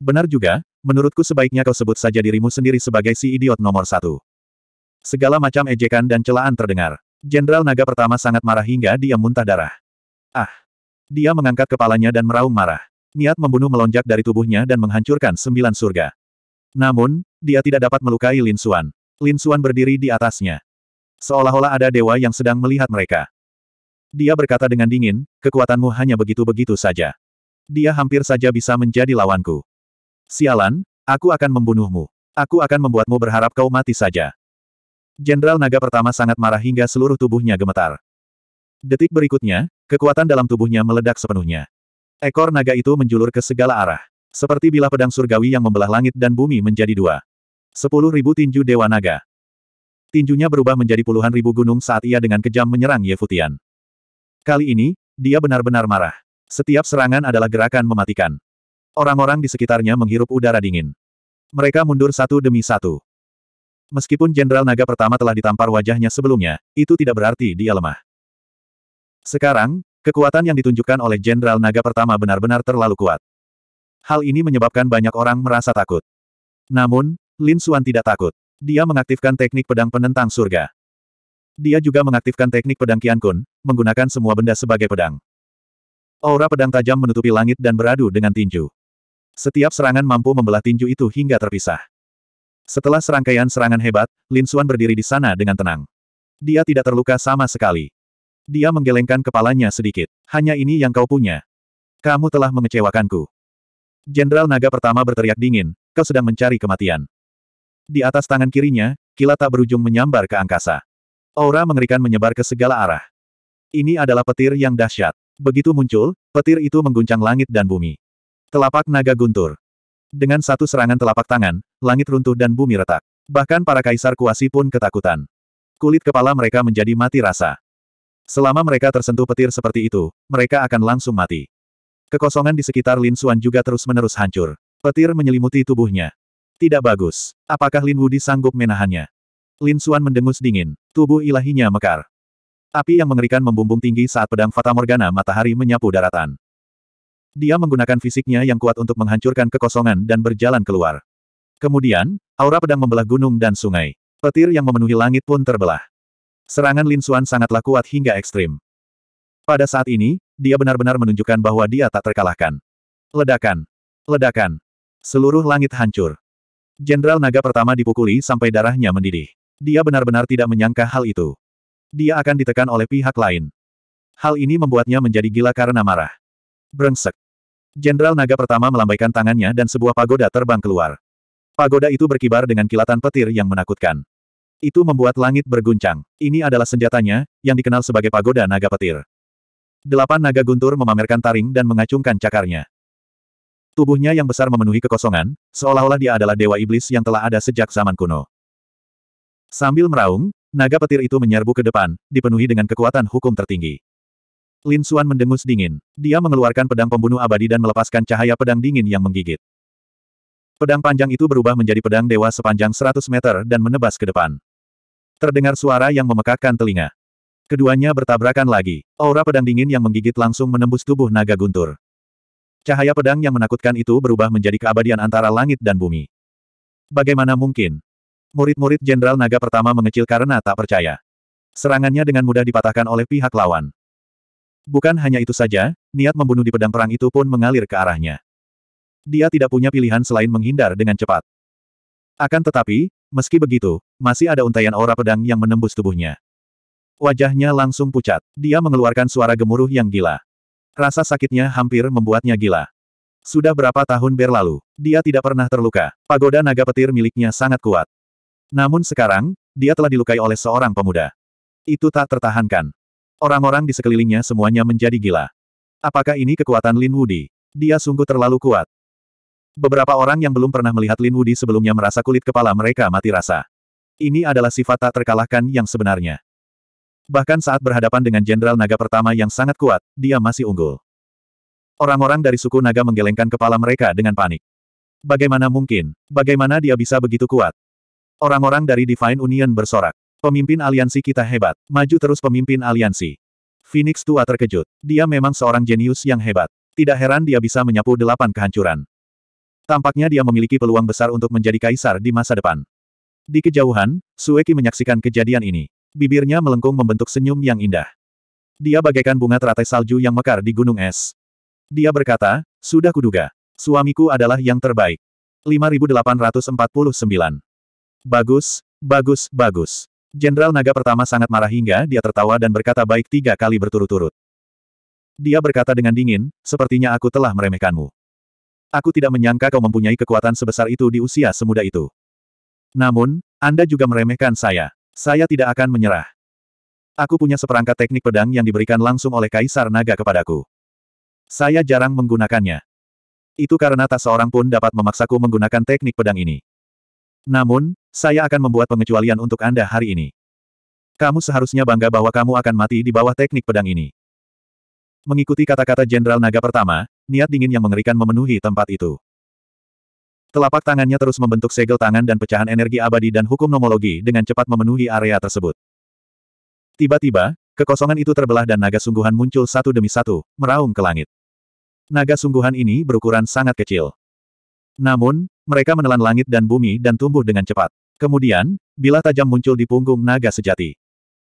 Benar juga, menurutku sebaiknya kau sebut saja dirimu sendiri sebagai si idiot nomor satu. Segala macam ejekan dan celaan terdengar. Jenderal naga pertama sangat marah hingga dia muntah darah. Ah! Dia mengangkat kepalanya dan meraung marah. Niat membunuh melonjak dari tubuhnya dan menghancurkan sembilan surga. Namun, dia tidak dapat melukai Lin Xuan. Lin Xuan berdiri di atasnya. Seolah-olah ada dewa yang sedang melihat mereka. Dia berkata dengan dingin, kekuatanmu hanya begitu-begitu saja. Dia hampir saja bisa menjadi lawanku. Sialan, aku akan membunuhmu. Aku akan membuatmu berharap kau mati saja. Jenderal naga pertama sangat marah hingga seluruh tubuhnya gemetar. Detik berikutnya, kekuatan dalam tubuhnya meledak sepenuhnya. Ekor naga itu menjulur ke segala arah. Seperti bilah pedang surgawi yang membelah langit dan bumi menjadi dua. Sepuluh ribu tinju Dewa Naga. Tinjunya berubah menjadi puluhan ribu gunung saat ia dengan kejam menyerang Yefutian. Kali ini, dia benar-benar marah. Setiap serangan adalah gerakan mematikan. Orang-orang di sekitarnya menghirup udara dingin. Mereka mundur satu demi satu. Meskipun Jenderal Naga pertama telah ditampar wajahnya sebelumnya, itu tidak berarti dia lemah. Sekarang, kekuatan yang ditunjukkan oleh Jenderal Naga pertama benar-benar terlalu kuat. Hal ini menyebabkan banyak orang merasa takut. Namun, Lin Suan tidak takut. Dia mengaktifkan teknik pedang penentang surga. Dia juga mengaktifkan teknik pedang Qian Kun, menggunakan semua benda sebagai pedang. Aura pedang tajam menutupi langit dan beradu dengan tinju. Setiap serangan mampu membelah tinju itu hingga terpisah. Setelah serangkaian serangan hebat, Lin Suan berdiri di sana dengan tenang. Dia tidak terluka sama sekali. Dia menggelengkan kepalanya sedikit. Hanya ini yang kau punya. Kamu telah mengecewakanku. Jenderal naga pertama berteriak dingin, kau sedang mencari kematian. Di atas tangan kirinya, kilat tak berujung menyambar ke angkasa. Aura mengerikan menyebar ke segala arah. Ini adalah petir yang dahsyat. Begitu muncul, petir itu mengguncang langit dan bumi. Telapak naga guntur. Dengan satu serangan telapak tangan, langit runtuh dan bumi retak. Bahkan para kaisar kuasi pun ketakutan. Kulit kepala mereka menjadi mati rasa. Selama mereka tersentuh petir seperti itu, mereka akan langsung mati. Kekosongan di sekitar Lin Xuan juga terus-menerus hancur. Petir menyelimuti tubuhnya. Tidak bagus. Apakah Lin Wudi sanggup menahannya? Lin Xuan mendengus dingin. Tubuh ilahinya mekar. Api yang mengerikan membumbung tinggi saat pedang Fata Morgana matahari menyapu daratan. Dia menggunakan fisiknya yang kuat untuk menghancurkan kekosongan dan berjalan keluar. Kemudian, aura pedang membelah gunung dan sungai. Petir yang memenuhi langit pun terbelah. Serangan Lin Xuan sangatlah kuat hingga ekstrim. Pada saat ini, dia benar-benar menunjukkan bahwa dia tak terkalahkan. Ledakan. Ledakan. Seluruh langit hancur. Jenderal naga pertama dipukuli sampai darahnya mendidih. Dia benar-benar tidak menyangka hal itu. Dia akan ditekan oleh pihak lain. Hal ini membuatnya menjadi gila karena marah. Brengsek. Jenderal naga pertama melambaikan tangannya dan sebuah pagoda terbang keluar. Pagoda itu berkibar dengan kilatan petir yang menakutkan. Itu membuat langit berguncang. Ini adalah senjatanya, yang dikenal sebagai pagoda naga petir. Delapan naga guntur memamerkan taring dan mengacungkan cakarnya. Tubuhnya yang besar memenuhi kekosongan, seolah-olah dia adalah dewa iblis yang telah ada sejak zaman kuno. Sambil meraung, naga petir itu menyerbu ke depan, dipenuhi dengan kekuatan hukum tertinggi. Lin Xuan mendengus dingin. Dia mengeluarkan pedang pembunuh abadi dan melepaskan cahaya pedang dingin yang menggigit. Pedang panjang itu berubah menjadi pedang dewa sepanjang 100 meter dan menebas ke depan. Terdengar suara yang memekakkan telinga. Keduanya bertabrakan lagi. Aura pedang dingin yang menggigit langsung menembus tubuh naga guntur. Cahaya pedang yang menakutkan itu berubah menjadi keabadian antara langit dan bumi. Bagaimana mungkin? Murid-murid Jenderal Naga pertama mengecil karena tak percaya. Serangannya dengan mudah dipatahkan oleh pihak lawan. Bukan hanya itu saja, niat membunuh di pedang perang itu pun mengalir ke arahnya. Dia tidak punya pilihan selain menghindar dengan cepat. Akan tetapi, meski begitu, masih ada untaian aura pedang yang menembus tubuhnya. Wajahnya langsung pucat. Dia mengeluarkan suara gemuruh yang gila. Rasa sakitnya hampir membuatnya gila. Sudah berapa tahun berlalu, dia tidak pernah terluka. Pagoda naga petir miliknya sangat kuat. Namun sekarang, dia telah dilukai oleh seorang pemuda. Itu tak tertahankan. Orang-orang di sekelilingnya semuanya menjadi gila. Apakah ini kekuatan Lin Wudi? Dia sungguh terlalu kuat. Beberapa orang yang belum pernah melihat Lin Wudi sebelumnya merasa kulit kepala mereka mati rasa. Ini adalah sifat tak terkalahkan yang sebenarnya. Bahkan saat berhadapan dengan Jenderal Naga pertama yang sangat kuat, dia masih unggul. Orang-orang dari suku Naga menggelengkan kepala mereka dengan panik. Bagaimana mungkin? Bagaimana dia bisa begitu kuat? Orang-orang dari Divine Union bersorak. Pemimpin aliansi kita hebat. Maju terus pemimpin aliansi. Phoenix tua terkejut. Dia memang seorang jenius yang hebat. Tidak heran dia bisa menyapu delapan kehancuran. Tampaknya dia memiliki peluang besar untuk menjadi kaisar di masa depan. Di kejauhan, Sueki menyaksikan kejadian ini. Bibirnya melengkung membentuk senyum yang indah. Dia bagaikan bunga teratai salju yang mekar di gunung es. Dia berkata, sudah kuduga. Suamiku adalah yang terbaik. 5849. Bagus, bagus, bagus. Jenderal naga pertama sangat marah hingga dia tertawa dan berkata baik tiga kali berturut-turut. Dia berkata dengan dingin, sepertinya aku telah meremehkanmu. Aku tidak menyangka kau mempunyai kekuatan sebesar itu di usia semuda itu. Namun, Anda juga meremehkan saya. Saya tidak akan menyerah. Aku punya seperangkat teknik pedang yang diberikan langsung oleh Kaisar Naga kepadaku. Saya jarang menggunakannya. Itu karena tak seorang pun dapat memaksaku menggunakan teknik pedang ini. Namun, saya akan membuat pengecualian untuk Anda hari ini. Kamu seharusnya bangga bahwa kamu akan mati di bawah teknik pedang ini. Mengikuti kata-kata Jenderal Naga pertama, niat dingin yang mengerikan memenuhi tempat itu. Telapak tangannya terus membentuk segel tangan dan pecahan energi abadi dan hukum nomologi dengan cepat memenuhi area tersebut. Tiba-tiba, kekosongan itu terbelah dan naga sungguhan muncul satu demi satu, meraung ke langit. Naga sungguhan ini berukuran sangat kecil. Namun, mereka menelan langit dan bumi dan tumbuh dengan cepat. Kemudian, bila tajam muncul di punggung naga sejati.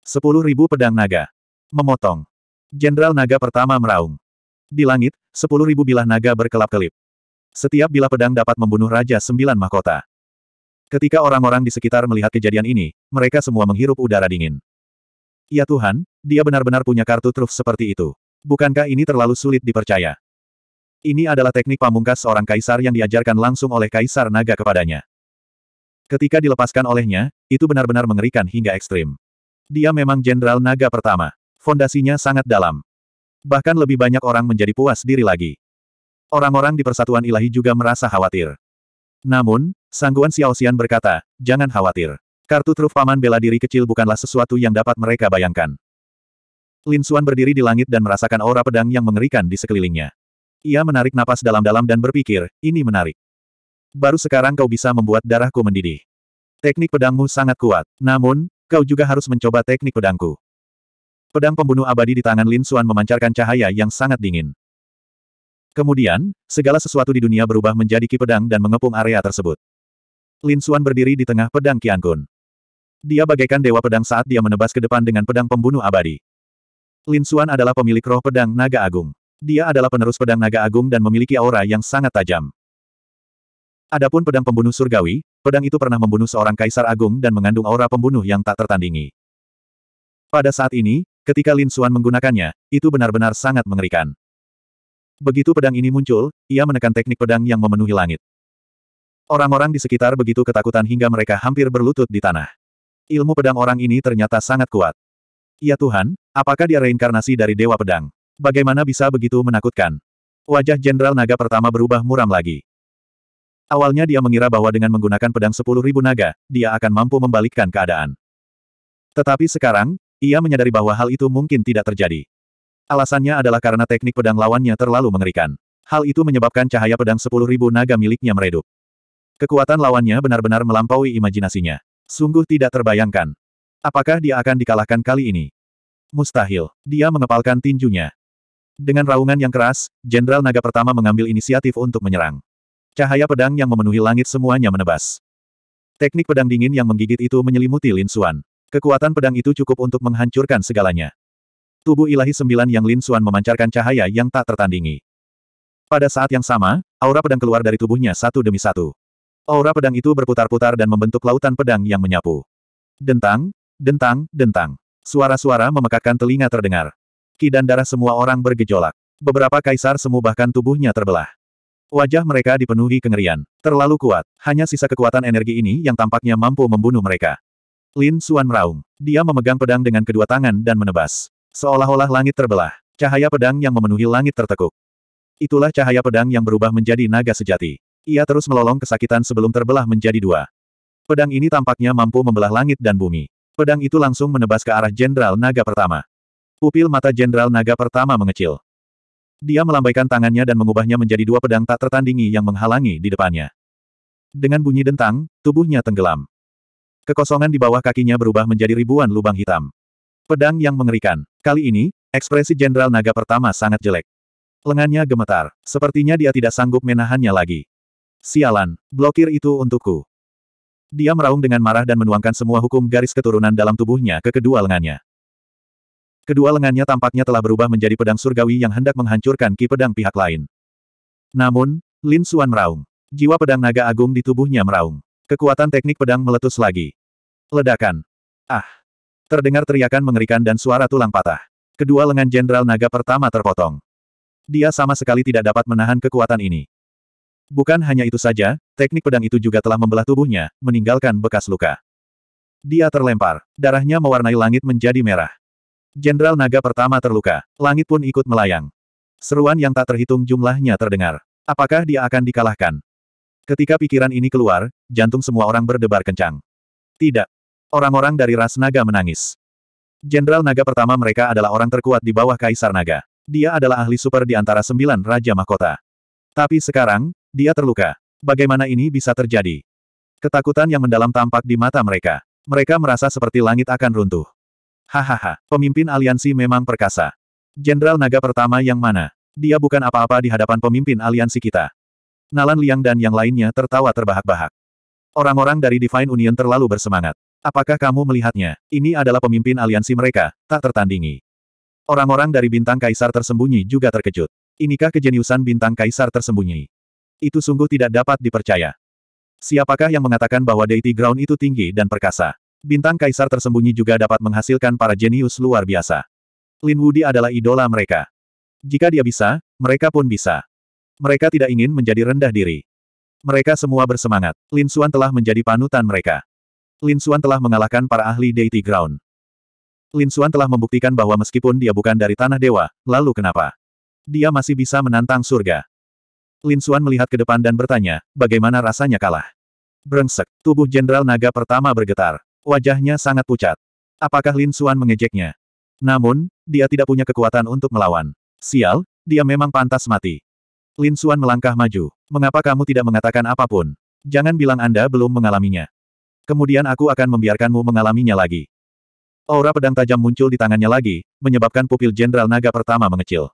Sepuluh ribu pedang naga. Memotong. Jenderal naga pertama meraung. Di langit, sepuluh ribu bilah naga berkelap-kelip. Setiap bila pedang dapat membunuh Raja Sembilan Mahkota. Ketika orang-orang di sekitar melihat kejadian ini, mereka semua menghirup udara dingin. Ya Tuhan, dia benar-benar punya kartu truf seperti itu. Bukankah ini terlalu sulit dipercaya? Ini adalah teknik pamungkas seorang kaisar yang diajarkan langsung oleh kaisar naga kepadanya. Ketika dilepaskan olehnya, itu benar-benar mengerikan hingga ekstrim. Dia memang jenderal naga pertama. Fondasinya sangat dalam. Bahkan lebih banyak orang menjadi puas diri lagi orang-orang di Persatuan Ilahi juga merasa khawatir. Namun, Sangguan Xiaoxian berkata, jangan khawatir. Kartu truf paman bela diri kecil bukanlah sesuatu yang dapat mereka bayangkan. Lin Xuan berdiri di langit dan merasakan aura pedang yang mengerikan di sekelilingnya. Ia menarik napas dalam-dalam dan berpikir, ini menarik. Baru sekarang kau bisa membuat darahku mendidih. Teknik pedangmu sangat kuat, namun, kau juga harus mencoba teknik pedangku. Pedang pembunuh abadi di tangan Lin Xuan memancarkan cahaya yang sangat dingin. Kemudian, segala sesuatu di dunia berubah menjadi ki pedang dan mengepung area tersebut. Lin Xuan berdiri di tengah pedang Qian Kun. Dia bagaikan dewa pedang saat dia menebas ke depan dengan pedang pembunuh abadi. Lin Xuan adalah pemilik roh pedang naga agung. Dia adalah penerus pedang naga agung dan memiliki aura yang sangat tajam. Adapun pedang pembunuh surgawi, pedang itu pernah membunuh seorang kaisar agung dan mengandung aura pembunuh yang tak tertandingi. Pada saat ini, ketika Lin Xuan menggunakannya, itu benar-benar sangat mengerikan. Begitu pedang ini muncul, ia menekan teknik pedang yang memenuhi langit. Orang-orang di sekitar begitu ketakutan hingga mereka hampir berlutut di tanah. Ilmu pedang orang ini ternyata sangat kuat. Ya Tuhan, apakah dia reinkarnasi dari Dewa Pedang? Bagaimana bisa begitu menakutkan? Wajah Jenderal Naga pertama berubah muram lagi. Awalnya dia mengira bahwa dengan menggunakan pedang sepuluh ribu naga, dia akan mampu membalikkan keadaan. Tetapi sekarang, ia menyadari bahwa hal itu mungkin tidak terjadi. Alasannya adalah karena teknik pedang lawannya terlalu mengerikan. Hal itu menyebabkan cahaya pedang sepuluh ribu naga miliknya meredup. Kekuatan lawannya benar-benar melampaui imajinasinya. Sungguh tidak terbayangkan. Apakah dia akan dikalahkan kali ini? Mustahil. Dia mengepalkan tinjunya. Dengan raungan yang keras, Jenderal Naga pertama mengambil inisiatif untuk menyerang. Cahaya pedang yang memenuhi langit semuanya menebas. Teknik pedang dingin yang menggigit itu menyelimuti Lin Xuan. Kekuatan pedang itu cukup untuk menghancurkan segalanya. Tubuh ilahi sembilan yang Lin Suan memancarkan cahaya yang tak tertandingi. Pada saat yang sama, aura pedang keluar dari tubuhnya satu demi satu. Aura pedang itu berputar-putar dan membentuk lautan pedang yang menyapu. Dentang, dentang, dentang. Suara-suara memekakkan telinga terdengar. Ki dan darah semua orang bergejolak. Beberapa kaisar semu bahkan tubuhnya terbelah. Wajah mereka dipenuhi kengerian. Terlalu kuat, hanya sisa kekuatan energi ini yang tampaknya mampu membunuh mereka. Lin Suan meraung. Dia memegang pedang dengan kedua tangan dan menebas. Seolah-olah langit terbelah. Cahaya pedang yang memenuhi langit tertekuk. Itulah cahaya pedang yang berubah menjadi naga sejati. Ia terus melolong kesakitan sebelum terbelah menjadi dua. Pedang ini tampaknya mampu membelah langit dan bumi. Pedang itu langsung menebas ke arah Jenderal Naga Pertama. Pupil mata Jenderal Naga Pertama mengecil. Dia melambaikan tangannya dan mengubahnya menjadi dua pedang tak tertandingi yang menghalangi di depannya. Dengan bunyi dentang, tubuhnya tenggelam. Kekosongan di bawah kakinya berubah menjadi ribuan lubang hitam. Pedang yang mengerikan. Kali ini, ekspresi Jenderal Naga pertama sangat jelek. Lengannya gemetar. Sepertinya dia tidak sanggup menahannya lagi. Sialan, blokir itu untukku. Dia meraung dengan marah dan menuangkan semua hukum garis keturunan dalam tubuhnya ke kedua lengannya. Kedua lengannya tampaknya telah berubah menjadi pedang surgawi yang hendak menghancurkan ki pedang pihak lain. Namun, Lin Suan meraung. Jiwa pedang naga agung di tubuhnya meraung. Kekuatan teknik pedang meletus lagi. Ledakan. Ah! Terdengar teriakan mengerikan dan suara tulang patah. Kedua lengan Jenderal Naga pertama terpotong. Dia sama sekali tidak dapat menahan kekuatan ini. Bukan hanya itu saja, teknik pedang itu juga telah membelah tubuhnya, meninggalkan bekas luka. Dia terlempar, darahnya mewarnai langit menjadi merah. Jenderal Naga pertama terluka, langit pun ikut melayang. Seruan yang tak terhitung jumlahnya terdengar. Apakah dia akan dikalahkan? Ketika pikiran ini keluar, jantung semua orang berdebar kencang. Tidak, Orang-orang dari ras naga menangis. Jenderal naga pertama mereka adalah orang terkuat di bawah Kaisar Naga. Dia adalah ahli super di antara sembilan Raja Mahkota. Tapi sekarang, dia terluka. Bagaimana ini bisa terjadi? Ketakutan yang mendalam tampak di mata mereka. Mereka merasa seperti langit akan runtuh. Hahaha, pemimpin aliansi memang perkasa. Jenderal naga pertama yang mana? Dia bukan apa-apa di hadapan pemimpin aliansi kita. Nalan Liang dan yang lainnya tertawa terbahak-bahak. Orang-orang dari Divine Union terlalu bersemangat. Apakah kamu melihatnya? Ini adalah pemimpin aliansi mereka, tak tertandingi. Orang-orang dari bintang kaisar tersembunyi juga terkejut. Inikah kejeniusan bintang kaisar tersembunyi? Itu sungguh tidak dapat dipercaya. Siapakah yang mengatakan bahwa deity ground itu tinggi dan perkasa? Bintang kaisar tersembunyi juga dapat menghasilkan para jenius luar biasa. Lin Wudi adalah idola mereka. Jika dia bisa, mereka pun bisa. Mereka tidak ingin menjadi rendah diri. Mereka semua bersemangat. Lin Xuan telah menjadi panutan mereka. Lin Xuan telah mengalahkan para ahli deity ground. Lin Xuan telah membuktikan bahwa meskipun dia bukan dari tanah dewa, lalu kenapa? Dia masih bisa menantang surga. Lin Xuan melihat ke depan dan bertanya, bagaimana rasanya kalah? Brengsek, tubuh Jenderal Naga pertama bergetar. Wajahnya sangat pucat. Apakah Lin Xuan mengejeknya? Namun, dia tidak punya kekuatan untuk melawan. Sial, dia memang pantas mati. Lin Xuan melangkah maju. Mengapa kamu tidak mengatakan apapun? Jangan bilang Anda belum mengalaminya. Kemudian aku akan membiarkanmu mengalaminya lagi. Aura pedang tajam muncul di tangannya lagi, menyebabkan pupil Jenderal Naga pertama mengecil.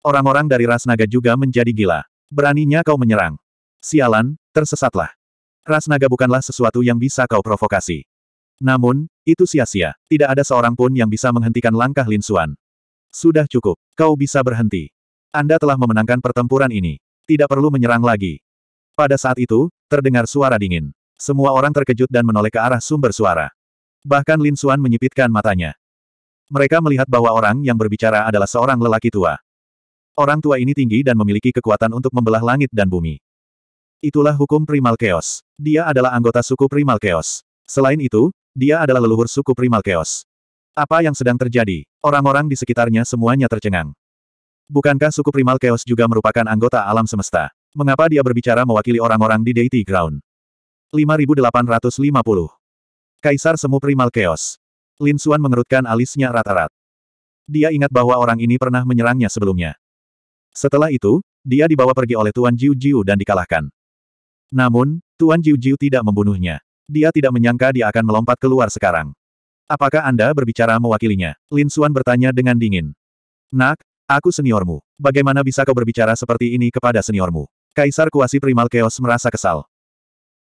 Orang-orang dari ras naga juga menjadi gila. Beraninya kau menyerang. Sialan, tersesatlah. Ras naga bukanlah sesuatu yang bisa kau provokasi. Namun, itu sia-sia. Tidak ada seorang pun yang bisa menghentikan langkah Lin Suan. Sudah cukup. Kau bisa berhenti. Anda telah memenangkan pertempuran ini. Tidak perlu menyerang lagi. Pada saat itu, terdengar suara dingin. Semua orang terkejut dan menoleh ke arah sumber suara. Bahkan Lin Xuan menyipitkan matanya. Mereka melihat bahwa orang yang berbicara adalah seorang lelaki tua. Orang tua ini tinggi dan memiliki kekuatan untuk membelah langit dan bumi. Itulah hukum primal chaos. Dia adalah anggota suku primal chaos. Selain itu, dia adalah leluhur suku primal chaos. Apa yang sedang terjadi? Orang-orang di sekitarnya semuanya tercengang. Bukankah suku primal chaos juga merupakan anggota alam semesta? Mengapa dia berbicara mewakili orang-orang di Deity Ground? 5850. Kaisar Semu Primal Chaos. Lin Xuan mengerutkan alisnya rata-rat. Dia ingat bahwa orang ini pernah menyerangnya sebelumnya. Setelah itu, dia dibawa pergi oleh Tuan Jiu Jiu dan dikalahkan. Namun, Tuan Jiu Jiu tidak membunuhnya. Dia tidak menyangka dia akan melompat keluar sekarang. Apakah Anda berbicara mewakilinya? Lin Xuan bertanya dengan dingin. Nak, aku seniormu. Bagaimana bisa kau berbicara seperti ini kepada seniormu? Kaisar Kuasi Primal Chaos merasa kesal.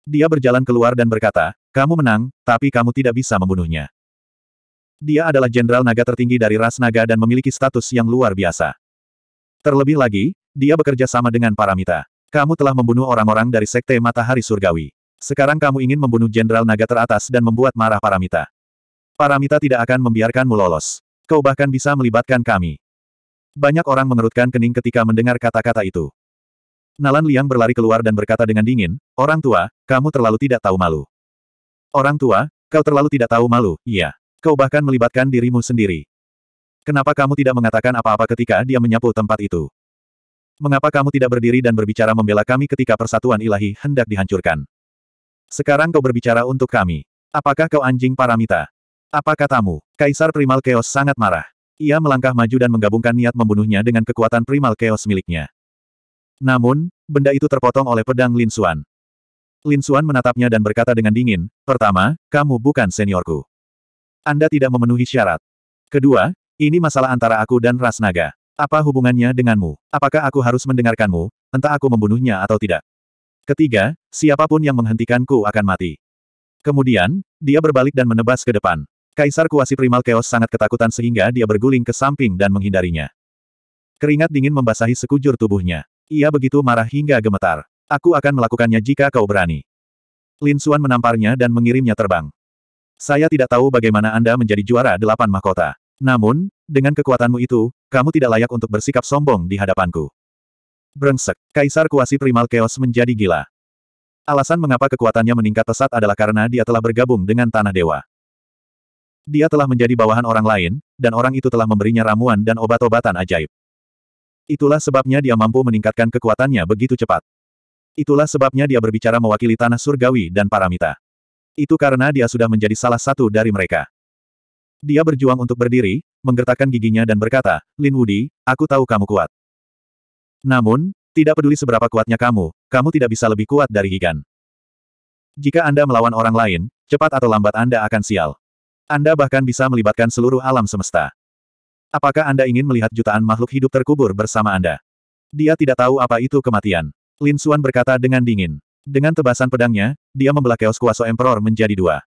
Dia berjalan keluar dan berkata, kamu menang, tapi kamu tidak bisa membunuhnya. Dia adalah jenderal naga tertinggi dari ras naga dan memiliki status yang luar biasa. Terlebih lagi, dia bekerja sama dengan Paramita. Kamu telah membunuh orang-orang dari Sekte Matahari Surgawi. Sekarang kamu ingin membunuh jenderal naga teratas dan membuat marah Paramita. Paramita tidak akan membiarkanmu lolos. Kau bahkan bisa melibatkan kami. Banyak orang mengerutkan kening ketika mendengar kata-kata itu. Nalan Liang berlari keluar dan berkata dengan dingin, Orang tua, kamu terlalu tidak tahu malu. Orang tua, kau terlalu tidak tahu malu, iya. Kau bahkan melibatkan dirimu sendiri. Kenapa kamu tidak mengatakan apa-apa ketika dia menyapu tempat itu? Mengapa kamu tidak berdiri dan berbicara membela kami ketika persatuan ilahi hendak dihancurkan? Sekarang kau berbicara untuk kami. Apakah kau anjing paramita? Apa katamu? Kaisar Primal Chaos sangat marah. Ia melangkah maju dan menggabungkan niat membunuhnya dengan kekuatan Primal Chaos miliknya. Namun, benda itu terpotong oleh pedang Lin Xuan. Lin Xuan menatapnya dan berkata dengan dingin, pertama, kamu bukan seniorku. Anda tidak memenuhi syarat. Kedua, ini masalah antara aku dan ras naga. Apa hubungannya denganmu? Apakah aku harus mendengarkanmu, entah aku membunuhnya atau tidak? Ketiga, siapapun yang menghentikanku akan mati. Kemudian, dia berbalik dan menebas ke depan. Kaisar Kuasi Primal Chaos sangat ketakutan sehingga dia berguling ke samping dan menghindarinya. Keringat dingin membasahi sekujur tubuhnya. Ia begitu marah hingga gemetar. Aku akan melakukannya jika kau berani. Lin Suan menamparnya dan mengirimnya terbang. Saya tidak tahu bagaimana Anda menjadi juara delapan mahkota. Namun, dengan kekuatanmu itu, kamu tidak layak untuk bersikap sombong di hadapanku. Brengsek, Kaisar Kuasi Primal Chaos menjadi gila. Alasan mengapa kekuatannya meningkat pesat adalah karena dia telah bergabung dengan Tanah Dewa. Dia telah menjadi bawahan orang lain, dan orang itu telah memberinya ramuan dan obat-obatan ajaib. Itulah sebabnya dia mampu meningkatkan kekuatannya begitu cepat. Itulah sebabnya dia berbicara mewakili tanah surgawi dan paramita. Itu karena dia sudah menjadi salah satu dari mereka. Dia berjuang untuk berdiri, menggertakkan giginya dan berkata, Lin Wudi, aku tahu kamu kuat. Namun, tidak peduli seberapa kuatnya kamu, kamu tidak bisa lebih kuat dari Higan. Jika Anda melawan orang lain, cepat atau lambat Anda akan sial. Anda bahkan bisa melibatkan seluruh alam semesta. Apakah Anda ingin melihat jutaan makhluk hidup terkubur bersama Anda? Dia tidak tahu apa itu kematian. Lin Xuan berkata dengan dingin. Dengan tebasan pedangnya, dia membelah keos kuaso Emperor menjadi dua.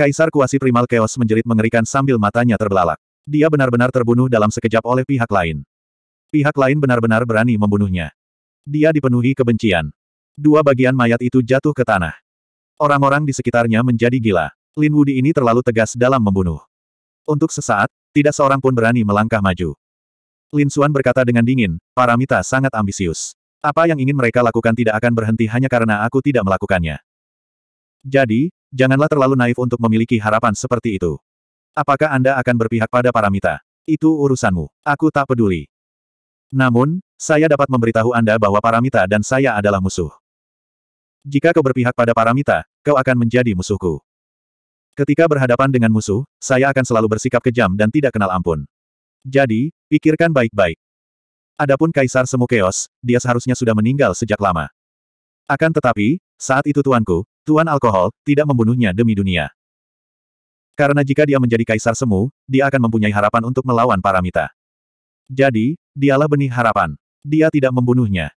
Kaisar kuasi primal keos menjerit mengerikan sambil matanya terbelalak. Dia benar-benar terbunuh dalam sekejap oleh pihak lain. Pihak lain benar-benar berani membunuhnya. Dia dipenuhi kebencian. Dua bagian mayat itu jatuh ke tanah. Orang-orang di sekitarnya menjadi gila. Lin Wudi ini terlalu tegas dalam membunuh. Untuk sesaat, tidak seorang pun berani melangkah maju. Lin Suan berkata dengan dingin, Paramita sangat ambisius. Apa yang ingin mereka lakukan tidak akan berhenti hanya karena aku tidak melakukannya. Jadi, janganlah terlalu naif untuk memiliki harapan seperti itu. Apakah Anda akan berpihak pada Paramita? Itu urusanmu. Aku tak peduli. Namun, saya dapat memberitahu Anda bahwa Paramita dan saya adalah musuh. Jika kau berpihak pada Paramita, kau akan menjadi musuhku. Ketika berhadapan dengan musuh, saya akan selalu bersikap kejam dan tidak kenal ampun. Jadi, pikirkan baik-baik. Adapun Kaisar Semu Keos, dia seharusnya sudah meninggal sejak lama. Akan tetapi, saat itu tuanku, Tuan Alkohol, tidak membunuhnya demi dunia. Karena jika dia menjadi Kaisar Semu, dia akan mempunyai harapan untuk melawan Paramita. Jadi, dialah benih harapan. Dia tidak membunuhnya.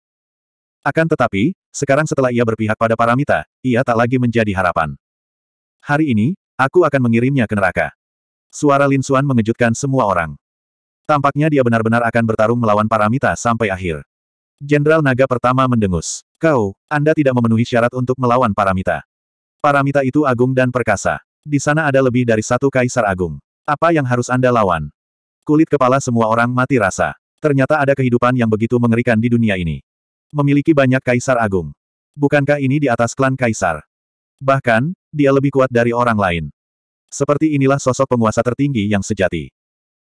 Akan tetapi, sekarang setelah ia berpihak pada Paramita, ia tak lagi menjadi harapan. Hari ini, Aku akan mengirimnya ke neraka. Suara Lin Suan mengejutkan semua orang. Tampaknya dia benar-benar akan bertarung melawan Paramita sampai akhir. Jenderal Naga pertama mendengus. Kau, Anda tidak memenuhi syarat untuk melawan Paramita. Paramita itu agung dan perkasa. Di sana ada lebih dari satu kaisar agung. Apa yang harus Anda lawan? Kulit kepala semua orang mati rasa. Ternyata ada kehidupan yang begitu mengerikan di dunia ini. Memiliki banyak kaisar agung. Bukankah ini di atas klan kaisar? Bahkan, dia lebih kuat dari orang lain. Seperti inilah sosok penguasa tertinggi yang sejati.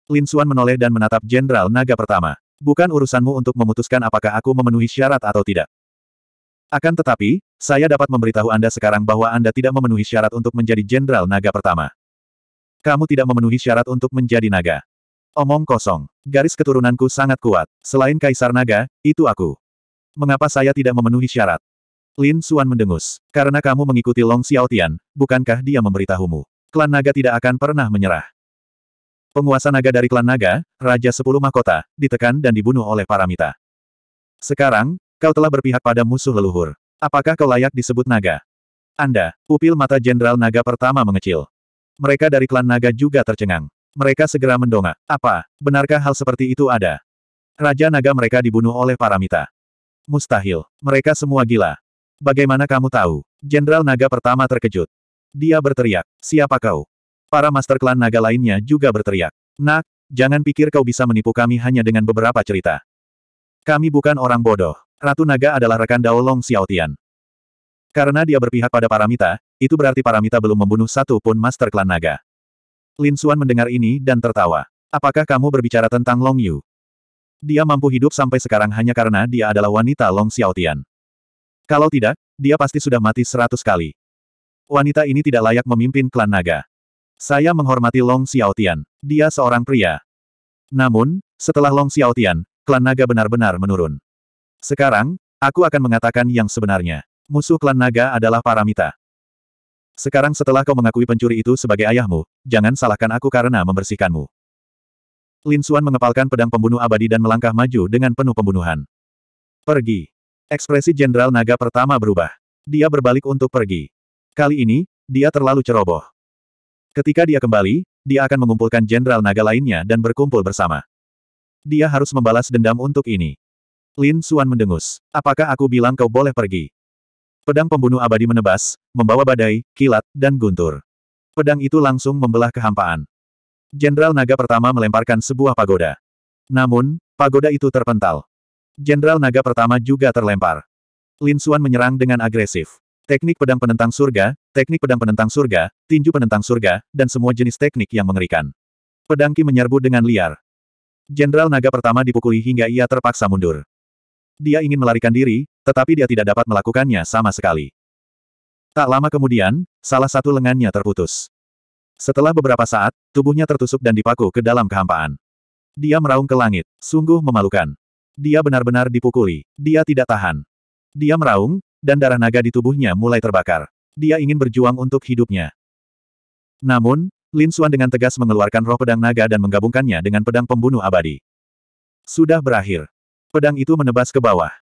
Lin Xuan menoleh dan menatap Jenderal Naga pertama. Bukan urusanmu untuk memutuskan apakah aku memenuhi syarat atau tidak. Akan tetapi, saya dapat memberitahu Anda sekarang bahwa Anda tidak memenuhi syarat untuk menjadi jenderal naga pertama. Kamu tidak memenuhi syarat untuk menjadi naga. Omong kosong. Garis keturunanku sangat kuat. Selain kaisar naga, itu aku. Mengapa saya tidak memenuhi syarat? Lin Suan mendengus. Karena kamu mengikuti Long Xiaotian, bukankah dia memberitahumu? Klan naga tidak akan pernah menyerah. Penguasa naga dari klan naga, Raja Sepuluh Mahkota, ditekan dan dibunuh oleh Paramita. Sekarang, kau telah berpihak pada musuh leluhur. Apakah kau layak disebut naga? Anda, pupil mata Jenderal Naga pertama mengecil. Mereka dari klan naga juga tercengang. Mereka segera mendongak. Apa, benarkah hal seperti itu ada? Raja naga mereka dibunuh oleh Paramita. Mustahil. Mereka semua gila. Bagaimana kamu tahu? Jenderal Naga pertama terkejut. Dia berteriak, siapa kau? Para master klan naga lainnya juga berteriak. Nak, jangan pikir kau bisa menipu kami hanya dengan beberapa cerita. Kami bukan orang bodoh. Ratu Naga adalah rekan Daolong Xiaotian. Karena dia berpihak pada Paramita, itu berarti Paramita belum membunuh satu pun master klan naga. Lin Xuan mendengar ini dan tertawa. Apakah kamu berbicara tentang Long Yu? Dia mampu hidup sampai sekarang hanya karena dia adalah wanita Long Xiaotian. Kalau tidak, dia pasti sudah mati seratus kali. Wanita ini tidak layak memimpin klan naga. Saya menghormati Long Xiaotian. Dia seorang pria. Namun, setelah Long Xiaotian, klan naga benar-benar menurun. Sekarang, aku akan mengatakan yang sebenarnya. Musuh klan naga adalah Paramita. Sekarang setelah kau mengakui pencuri itu sebagai ayahmu, jangan salahkan aku karena membersihkanmu. Lin Xuan mengepalkan pedang pembunuh abadi dan melangkah maju dengan penuh pembunuhan. Pergi. Ekspresi Jenderal Naga pertama berubah. Dia berbalik untuk pergi. Kali ini, dia terlalu ceroboh. Ketika dia kembali, dia akan mengumpulkan Jenderal Naga lainnya dan berkumpul bersama. Dia harus membalas dendam untuk ini. Lin Suan mendengus. Apakah aku bilang kau boleh pergi? Pedang pembunuh abadi menebas, membawa badai, kilat, dan guntur. Pedang itu langsung membelah kehampaan. Jenderal Naga pertama melemparkan sebuah pagoda. Namun, pagoda itu terpental. Jenderal naga pertama juga terlempar. Lin Suan menyerang dengan agresif. Teknik pedang penentang surga, teknik pedang penentang surga, tinju penentang surga, dan semua jenis teknik yang mengerikan. Pedang Ki menyerbu dengan liar. Jenderal naga pertama dipukuli hingga ia terpaksa mundur. Dia ingin melarikan diri, tetapi dia tidak dapat melakukannya sama sekali. Tak lama kemudian, salah satu lengannya terputus. Setelah beberapa saat, tubuhnya tertusuk dan dipaku ke dalam kehampaan. Dia meraung ke langit, sungguh memalukan. Dia benar-benar dipukuli. Dia tidak tahan. Dia meraung, dan darah naga di tubuhnya mulai terbakar. Dia ingin berjuang untuk hidupnya. Namun, Lin Xuan dengan tegas mengeluarkan roh pedang naga dan menggabungkannya dengan pedang pembunuh abadi. Sudah berakhir. Pedang itu menebas ke bawah.